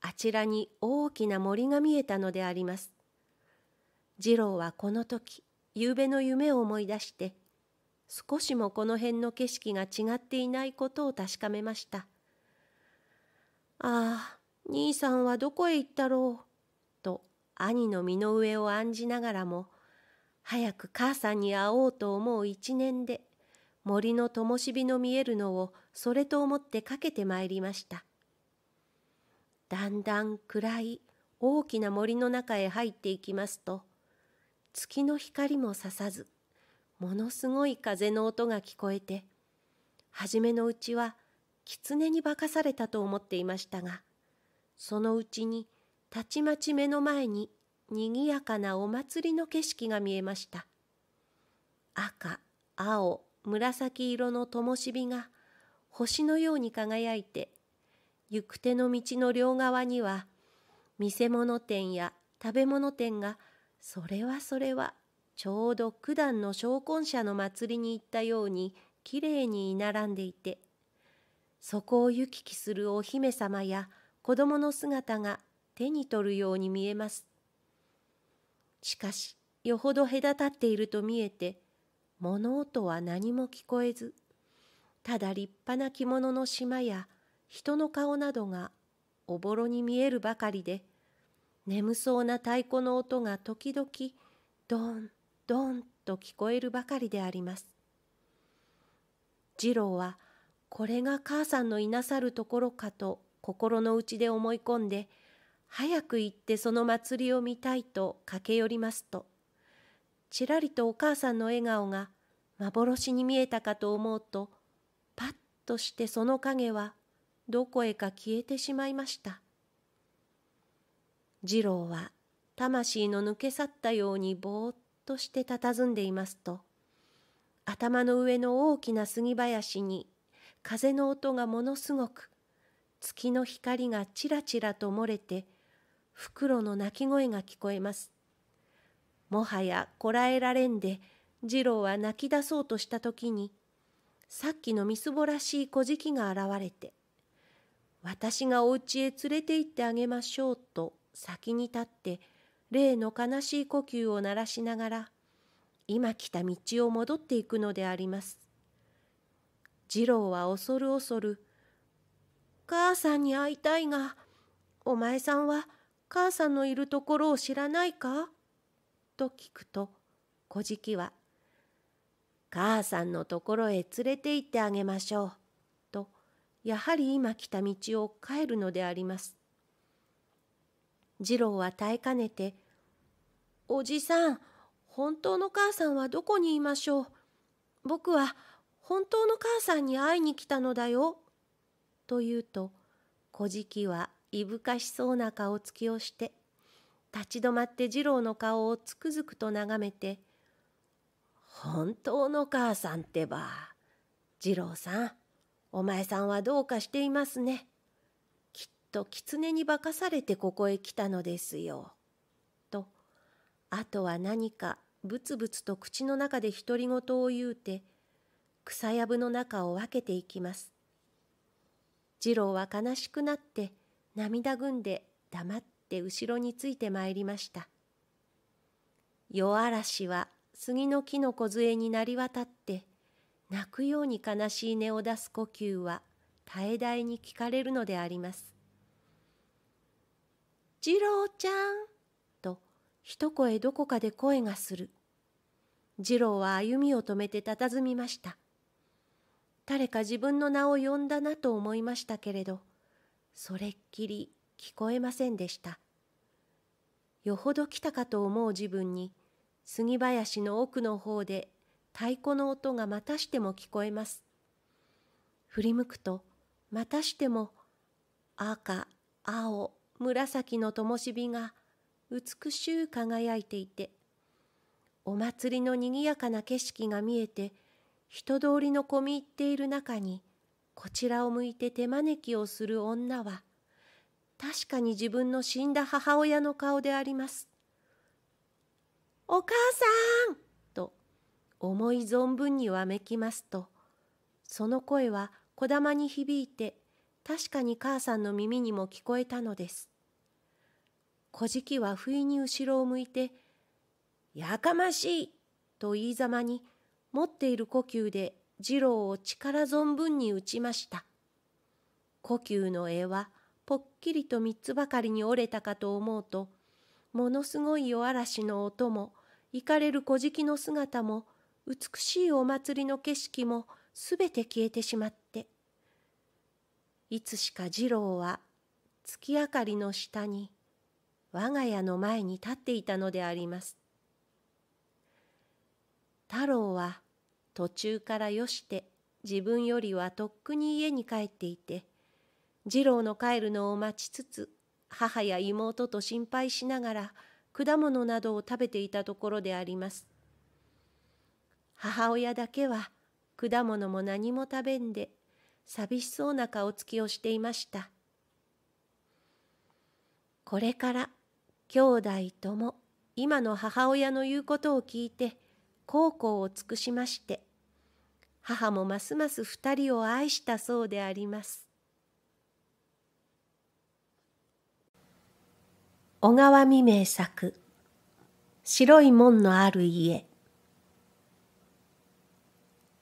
あちらに大きな森が見えたのであります次郎はこの時夕べの夢を思い出して少しもこの辺の景色が違っていないことを確かめましたああ兄さんはどこへ行ったろう」と兄の身の上を案じながらも早く母さんに会おうと思う一年で森の灯火の見えるのをそれと思ってかけてまいりましただんだん暗い大きな森の中へ入っていきますと月の光もささずものすごい風の音が聞こえて初めのうちは狐に化かされたと思っていましたがそのうちにたちまち目の前ににぎやかなお祭りの景色が見えました赤青紫色の灯火が星のように輝いて行く手の道の両側には見せ物店や食べ物店がそれはそれはちょうど九段の昇魂者の祭りに行ったようにきれいに並んでいてそこを行き来するお姫様や子供の姿が手に取るように見えます。しかし、よほど隔たっていると見えて、物音は何も聞こえず、ただ立派な着物の島や人の顔などがおぼろに見えるばかりで、眠そうな太鼓の音が時々ドンドンと聞こえるばかりであります。次郎はこれが母さんのいなさるところかと心の内で思い込んで、早く行ってその祭りを見たいと駆け寄りますと、ちらりとお母さんの笑顔が幻に見えたかと思うと、パッとしてその影はどこへか消えてしまいました。次郎は魂の抜け去ったようにぼーっとして佇んでいますと、頭の上の大きな杉林に風の音がものすごく月の光がちらちらと漏れて、袋の鳴き声が聞こえます。もはやこらえられんで、次郎は泣き出そうとした時に、さっきのみすぼらしい小じきが現れて、私がお家へ連れて行ってあげましょうと先に立って、例の悲しい呼吸を鳴らしながら、今来た道を戻っていくのであります。次郎は恐る恐る母さんに会いたいがお前さんは母さんのいるところを知らないか?」と聞くと小じきは「母さんのところへ連れて行ってあげましょう」とやはり今来た道を帰るのであります。次郎は耐えかねて「おじさん本当の母さんはどこにいましょう僕は本当の母さんに会いに来たのだよ」と言うと小じはいぶかしそうな顔つきをして立ち止まって次郎の顔をつくづくと眺めて「本当の母さんってば次郎さんお前さんはどうかしていますね。きっと狐に化かされてここへ来たのですよ」とあとは何かぶつぶつと口の中で独り言を言うて草やぶの中を分けていきます。次郎は悲しくなって涙ぐんで黙って後ろについてまいりました夜嵐は杉の木の梢になりわたって泣くように悲しい音を出す呼吸は絶え絶えに聞かれるのであります「次郎ちゃん」と一声どこかで声がする次郎は歩みを止めて佇みました「誰か自分の名を呼んだなと思いましたけれどそれっきり聞こえませんでしたよほど来たかと思う自分に杉林の奥の方で太鼓の音がまたしても聞こえます振り向くとまたしても赤青紫の灯火が美しゅう輝いていてお祭りのにぎやかな景色が見えて人通りの込み入っている中にこちらを向いて手招きをする女は確かに自分の死んだ母親の顔であります。お母さんと思い存分にわめきますとその声は小玉に響いて確かに母さんの耳にも聞こえたのです。こじきは不意に後ろを向いて「やかましい!」と言いざまに持っている呼吸で次郎を力存分に打ちました呼吸の絵はぽっきりと3つばかりに折れたかと思うとものすごい夜嵐の音も行かれる小敷の姿も美しいお祭りの景色もすべて消えてしまっていつしか次郎は月明かりの下に我が家の前に立っていたのであります。太郎は途中からよして自分よりはとっくに家に帰っていて次郎の帰るのを待ちつつ母や妹と心配しながら果物などを食べていたところであります母親だけは果物も何も食べんで寂しそうな顔つきをしていましたこれから兄弟とも今の母親の言うことを聞いて孝行を尽くしまして母もますます二人を愛したそうであります小川未明作白い門のある家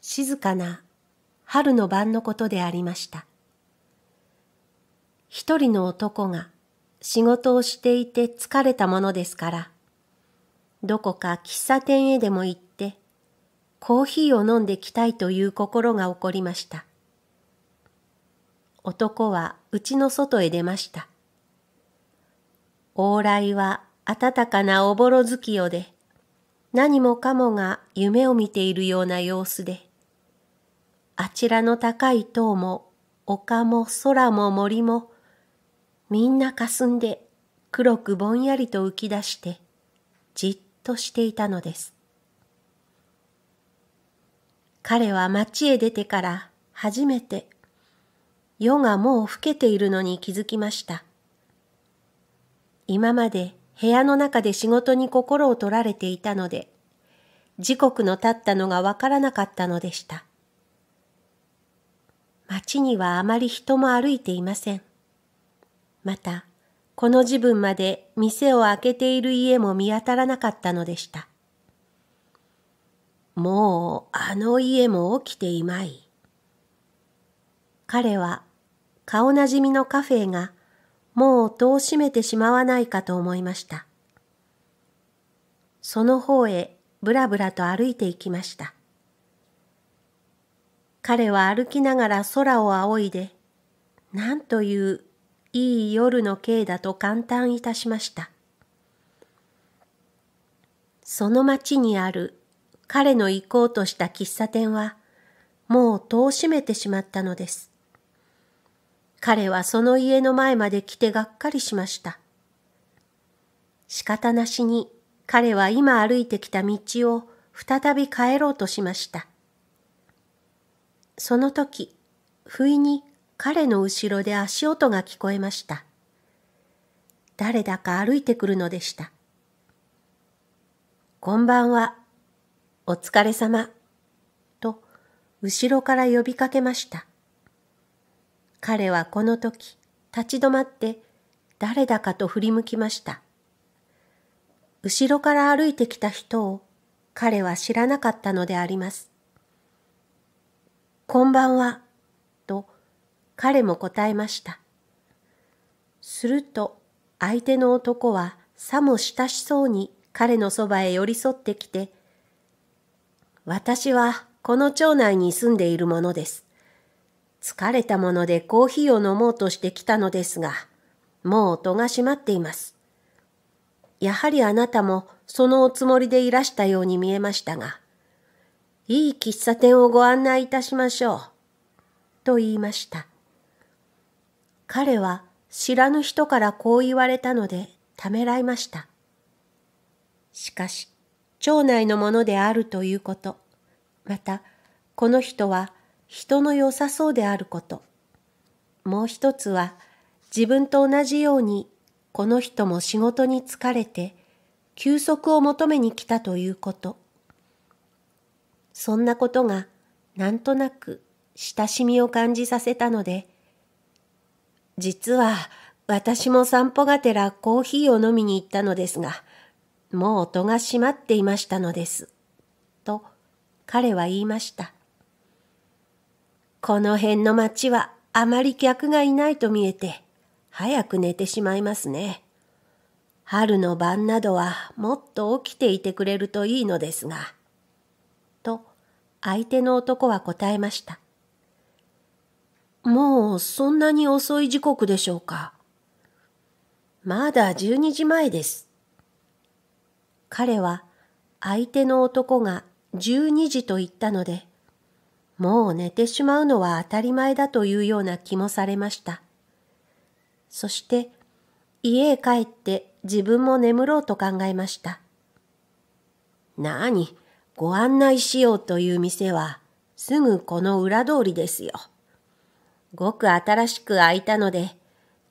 静かな春の晩のことでありました一人の男が仕事をしていて疲れたものですからどこか喫茶店へでも行っコーヒーを飲んできたいという心が起こりました。男はうちの外へ出ました。往来は暖かなおぼろ月夜で、何もかもが夢を見ているような様子で、あちらの高い塔も丘も空も森も、みんな霞んで黒くぼんやりと浮き出して、じっとしていたのです。彼は町へ出てから初めて夜がもう更けているのに気づきました。今まで部屋の中で仕事に心を取られていたので、時刻の経ったのがわからなかったのでした。町にはあまり人も歩いていません。また、この時分まで店を開けている家も見当たらなかったのでした。もうあの家も起きていまい。彼は顔なじみのカフェがもう戸を閉めてしまわないかと思いました。その方へぶらぶらと歩いていきました。彼は歩きながら空を仰いで、なんといういい夜の刑だと感嘆いたしました。その町にある彼の行こうとした喫茶店は、もう戸を閉めてしまったのです。彼はその家の前まで来てがっかりしました。仕方なしに彼は今歩いてきた道を再び帰ろうとしました。その時、不意に彼の後ろで足音が聞こえました。誰だか歩いてくるのでした。こんばんは、お疲れ様、と後ろから呼びかけました。彼はこの時、立ち止まって誰だかと振り向きました。後ろから歩いてきた人を彼は知らなかったのであります。こんばんは、と彼も答えました。すると相手の男はさも親しそうに彼のそばへ寄り添ってきて私はこの町内に住んでいるものです。疲れたものでコーヒーを飲もうとしてきたのですが、もう戸が閉まっています。やはりあなたもそのおつもりでいらしたように見えましたが、いい喫茶店をご案内いたしましょう。と言いました。彼は知らぬ人からこう言われたのでためらいました。しかし、町内のものであるということ、また、この人は人の良さそうであること、もう一つは、自分と同じように、この人も仕事に疲れて、休息を求めに来たということ。そんなことが、なんとなく、親しみを感じさせたので、実は、私も散歩がてらコーヒーを飲みに行ったのですが、もう戸が閉まっていましたのです。と彼は言いました。この辺の町はあまり客がいないと見えて、早く寝てしまいますね。春の晩などはもっと起きていてくれるといいのですが。と、相手の男は答えました。もうそんなに遅い時刻でしょうか。まだ12時前です。彼は相手の男が12時と言ったので、もう寝てしまうのは当たり前だというような気もされました。そして家へ帰って自分も眠ろうと考えました。なあに、ご案内しようという店はすぐこの裏通りですよ。ごく新しく開いたので、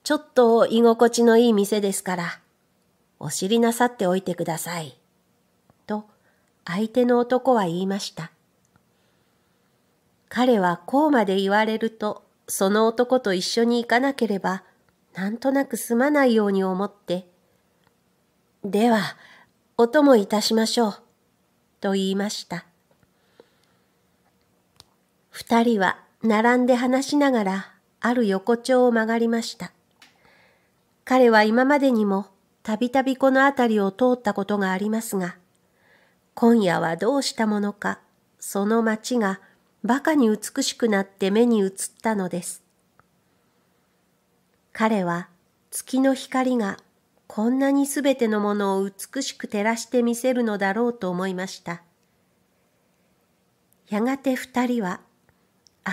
ちょっと居心地のいい店ですから、お知りなさっておいてください。と、相手の男は言いました。彼はこうまで言われると、その男と一緒に行かなければ、なんとなくすまないように思って、では、お供いたしましょう、と言いました。二人は並んで話しながら、ある横丁を曲がりました。彼は今までにもたびたびこの辺りを通ったことがありますが、今夜はどうしたものか、その街が馬鹿に美しくなって目に映ったのです。彼は月の光がこんなにすべてのものを美しく照らして見せるのだろうと思いました。やがて二人は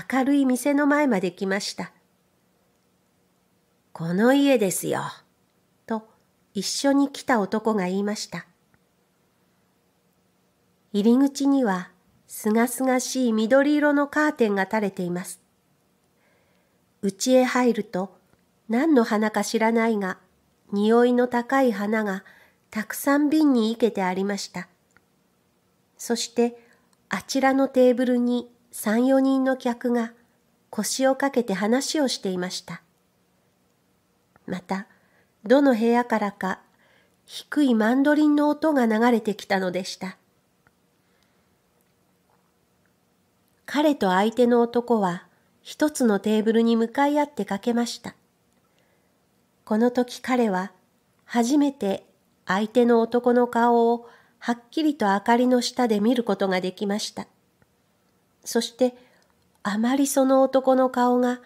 明るい店の前まで来ました。この家ですよ。一緒に来た男が言いました。入り口には、すがすがしい緑色のカーテンが垂れています。家へ入ると、何の花か知らないが、匂いの高い花がたくさん瓶に生けてありました。そして、あちらのテーブルに三、四人の客が腰をかけて話をしていました。また、どの部屋からか低いマンドリンの音が流れてきたのでした。彼と相手の男は一つのテーブルに向かい合ってかけました。この時彼は初めて相手の男の顔をはっきりと明かりの下で見ることができました。そしてあまりその男の顔が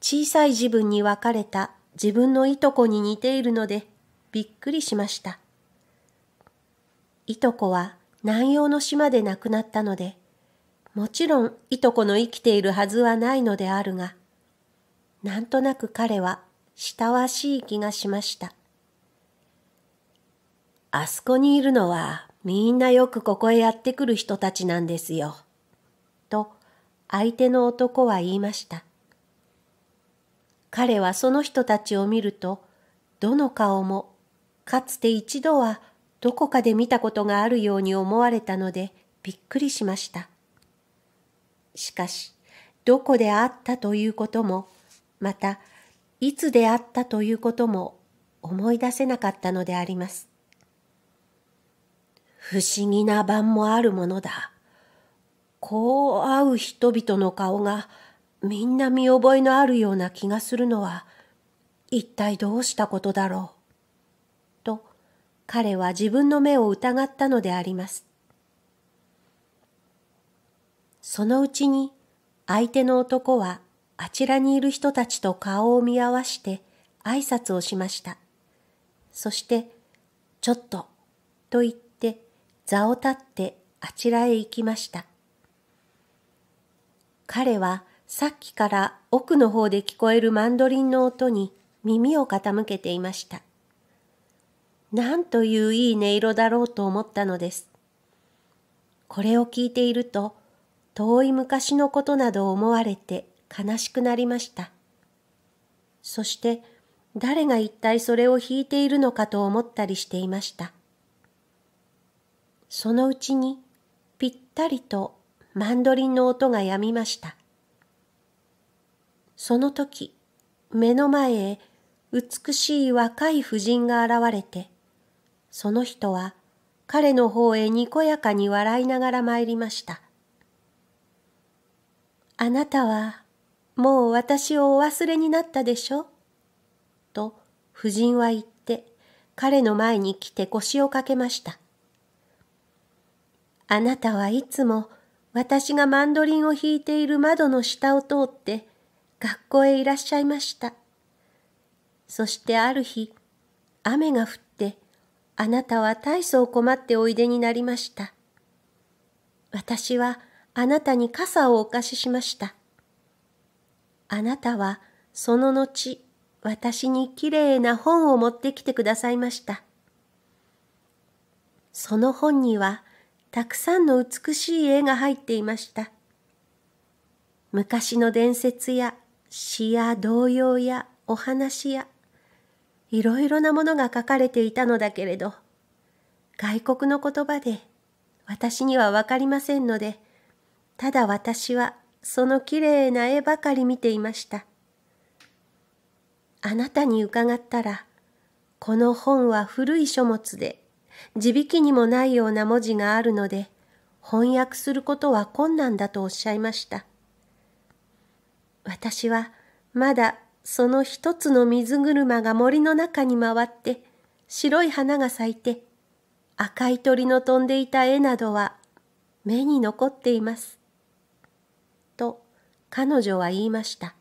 小さい自分に分かれた自分のいとこに似ているのでびっくりしました。いとこは南洋の島で亡くなったので、もちろんいとこの生きているはずはないのであるが、なんとなく彼は親しい気がしました。あそこにいるのはみんなよくここへやってくる人たちなんですよ。と相手の男は言いました。彼はその人たちを見ると、どの顔も、かつて一度はどこかで見たことがあるように思われたので、びっくりしました。しかし、どこであったということも、また、いつであったということも思い出せなかったのであります。不思議な晩もあるものだ。こう会う人々の顔がみんな見覚えのあるような気がするのは一体どうしたことだろう。と彼は自分の目を疑ったのであります。そのうちに相手の男はあちらにいる人たちと顔を見合わして挨拶をしました。そして、ちょっと、と言って座を立ってあちらへ行きました。彼はさっきから奥の方で聞こえるマンドリンの音に耳を傾けていました。なんといういい音色だろうと思ったのです。これを聞いていると、遠い昔のことなど思われて悲しくなりました。そして、誰が一体それを弾いているのかと思ったりしていました。そのうちに、ぴったりとマンドリンの音がやみました。その時、目の前へ美しい若い婦人が現れて、その人は彼の方へにこやかに笑いながら参りました。あなたはもう私をお忘れになったでしょと夫人は言って彼の前に来て腰をかけました。あなたはいつも私がマンドリンを弾いている窓の下を通って学校へいらっしゃいました。そしてある日、雨が降ってあなたは大層困っておいでになりました。私はあなたに傘をお貸ししました。あなたはその後、私にきれいな本を持ってきてくださいました。その本にはたくさんの美しい絵が入っていました。昔の伝説や詩や童謡やお話やいろいろなものが書かれていたのだけれど外国の言葉で私には分かりませんのでただ私はそのきれいな絵ばかり見ていましたあなたに伺ったらこの本は古い書物で字引にもないような文字があるので翻訳することは困難だとおっしゃいました私はまだその一つの水車が森の中に回って白い花が咲いて赤い鳥の飛んでいた絵などは目に残っています。と彼女は言いました。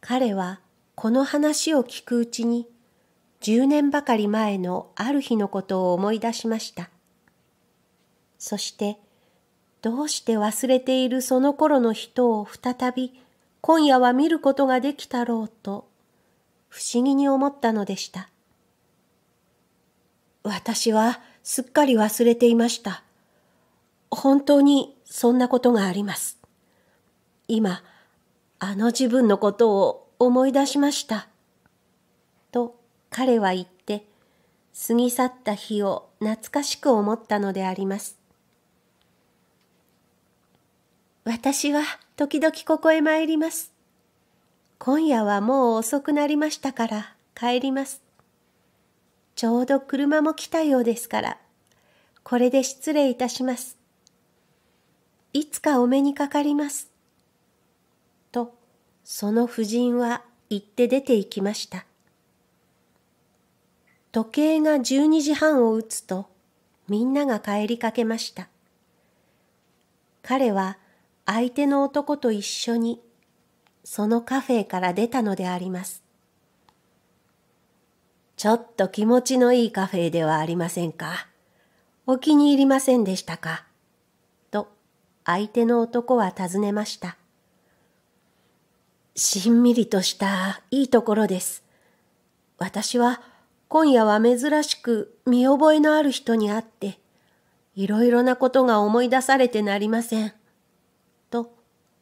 彼はこの話を聞くうちに10年ばかり前のある日のことを思い出しました。そしてどうして忘れているその頃の人を再び今夜は見ることができたろうと不思議に思ったのでした。私はすっかり忘れていました。本当にそんなことがあります。今、あの自分のことを思い出しました。と彼は言って、過ぎ去った日を懐かしく思ったのであります。私は時々ここへ参ります。今夜はもう遅くなりましたから帰ります。ちょうど車も来たようですから、これで失礼いたします。いつかお目にかかります。と、その夫人は言って出て行きました。時計が12時半を打つと、みんなが帰りかけました。彼は相手の男と一緒にそのカフェから出たのであります。ちょっと気持ちのいいカフェではありませんか。お気に入りませんでしたか。と相手の男は尋ねました。しんみりとしたいいところです。私は今夜は珍しく見覚えのある人に会って、いろいろなことが思い出されてなりません。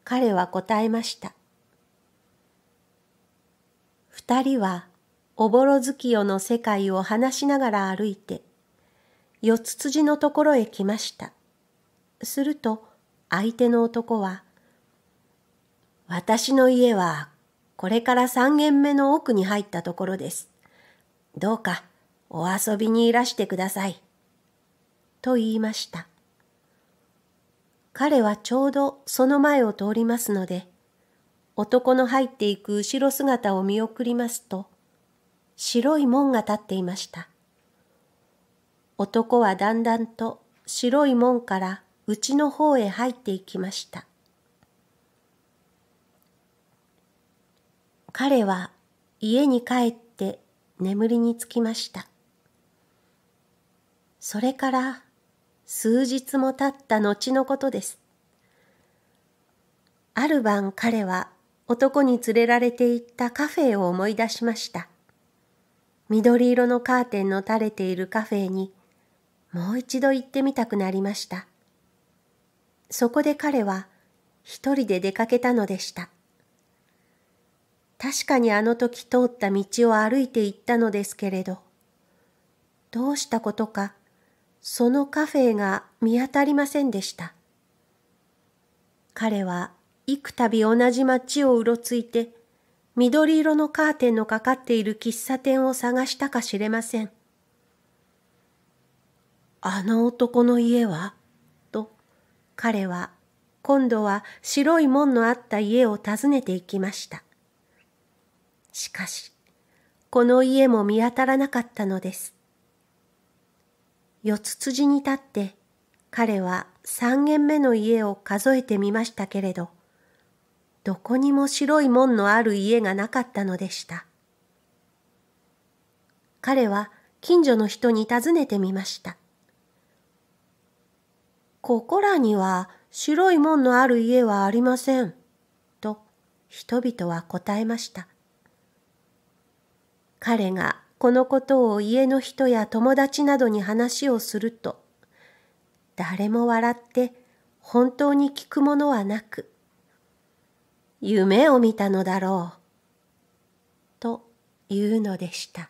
彼は答えました。二人はおぼろ月夜の世界を話しながら歩いて、四つ辻のところへ来ました。すると相手の男は、私の家はこれから三軒目の奥に入ったところです。どうかお遊びにいらしてください。と言いました。彼はちょうどその前を通りますので、男の入っていく後ろ姿を見送りますと、白い門が立っていました。男はだんだんと白い門からうちの方へ入っていきました。彼は家に帰って眠りにつきました。それから数日も経った後のことです。ある晩彼は男に連れられて行ったカフェを思い出しました。緑色のカーテンの垂れているカフェにもう一度行ってみたくなりました。そこで彼は一人で出かけたのでした。確かにあの時通った道を歩いて行ったのですけれど、どうしたことかそのカフェが見当たりませんでした。彼は幾度同じ街をうろついて、緑色のカーテンのかかっている喫茶店を探したかしれません。あの男の家はと彼は今度は白い門のあった家を訪ねていきました。しかし、この家も見当たらなかったのです。四つ辻に立って彼は三軒目の家を数えてみましたけれど、どこにも白い門のある家がなかったのでした。彼は近所の人に尋ねてみました。ここらには白い門のある家はありません。と人々は答えました。彼がこのことを家の人や友達などに話をすると、誰も笑って本当に聞くものはなく、夢を見たのだろう、というのでした。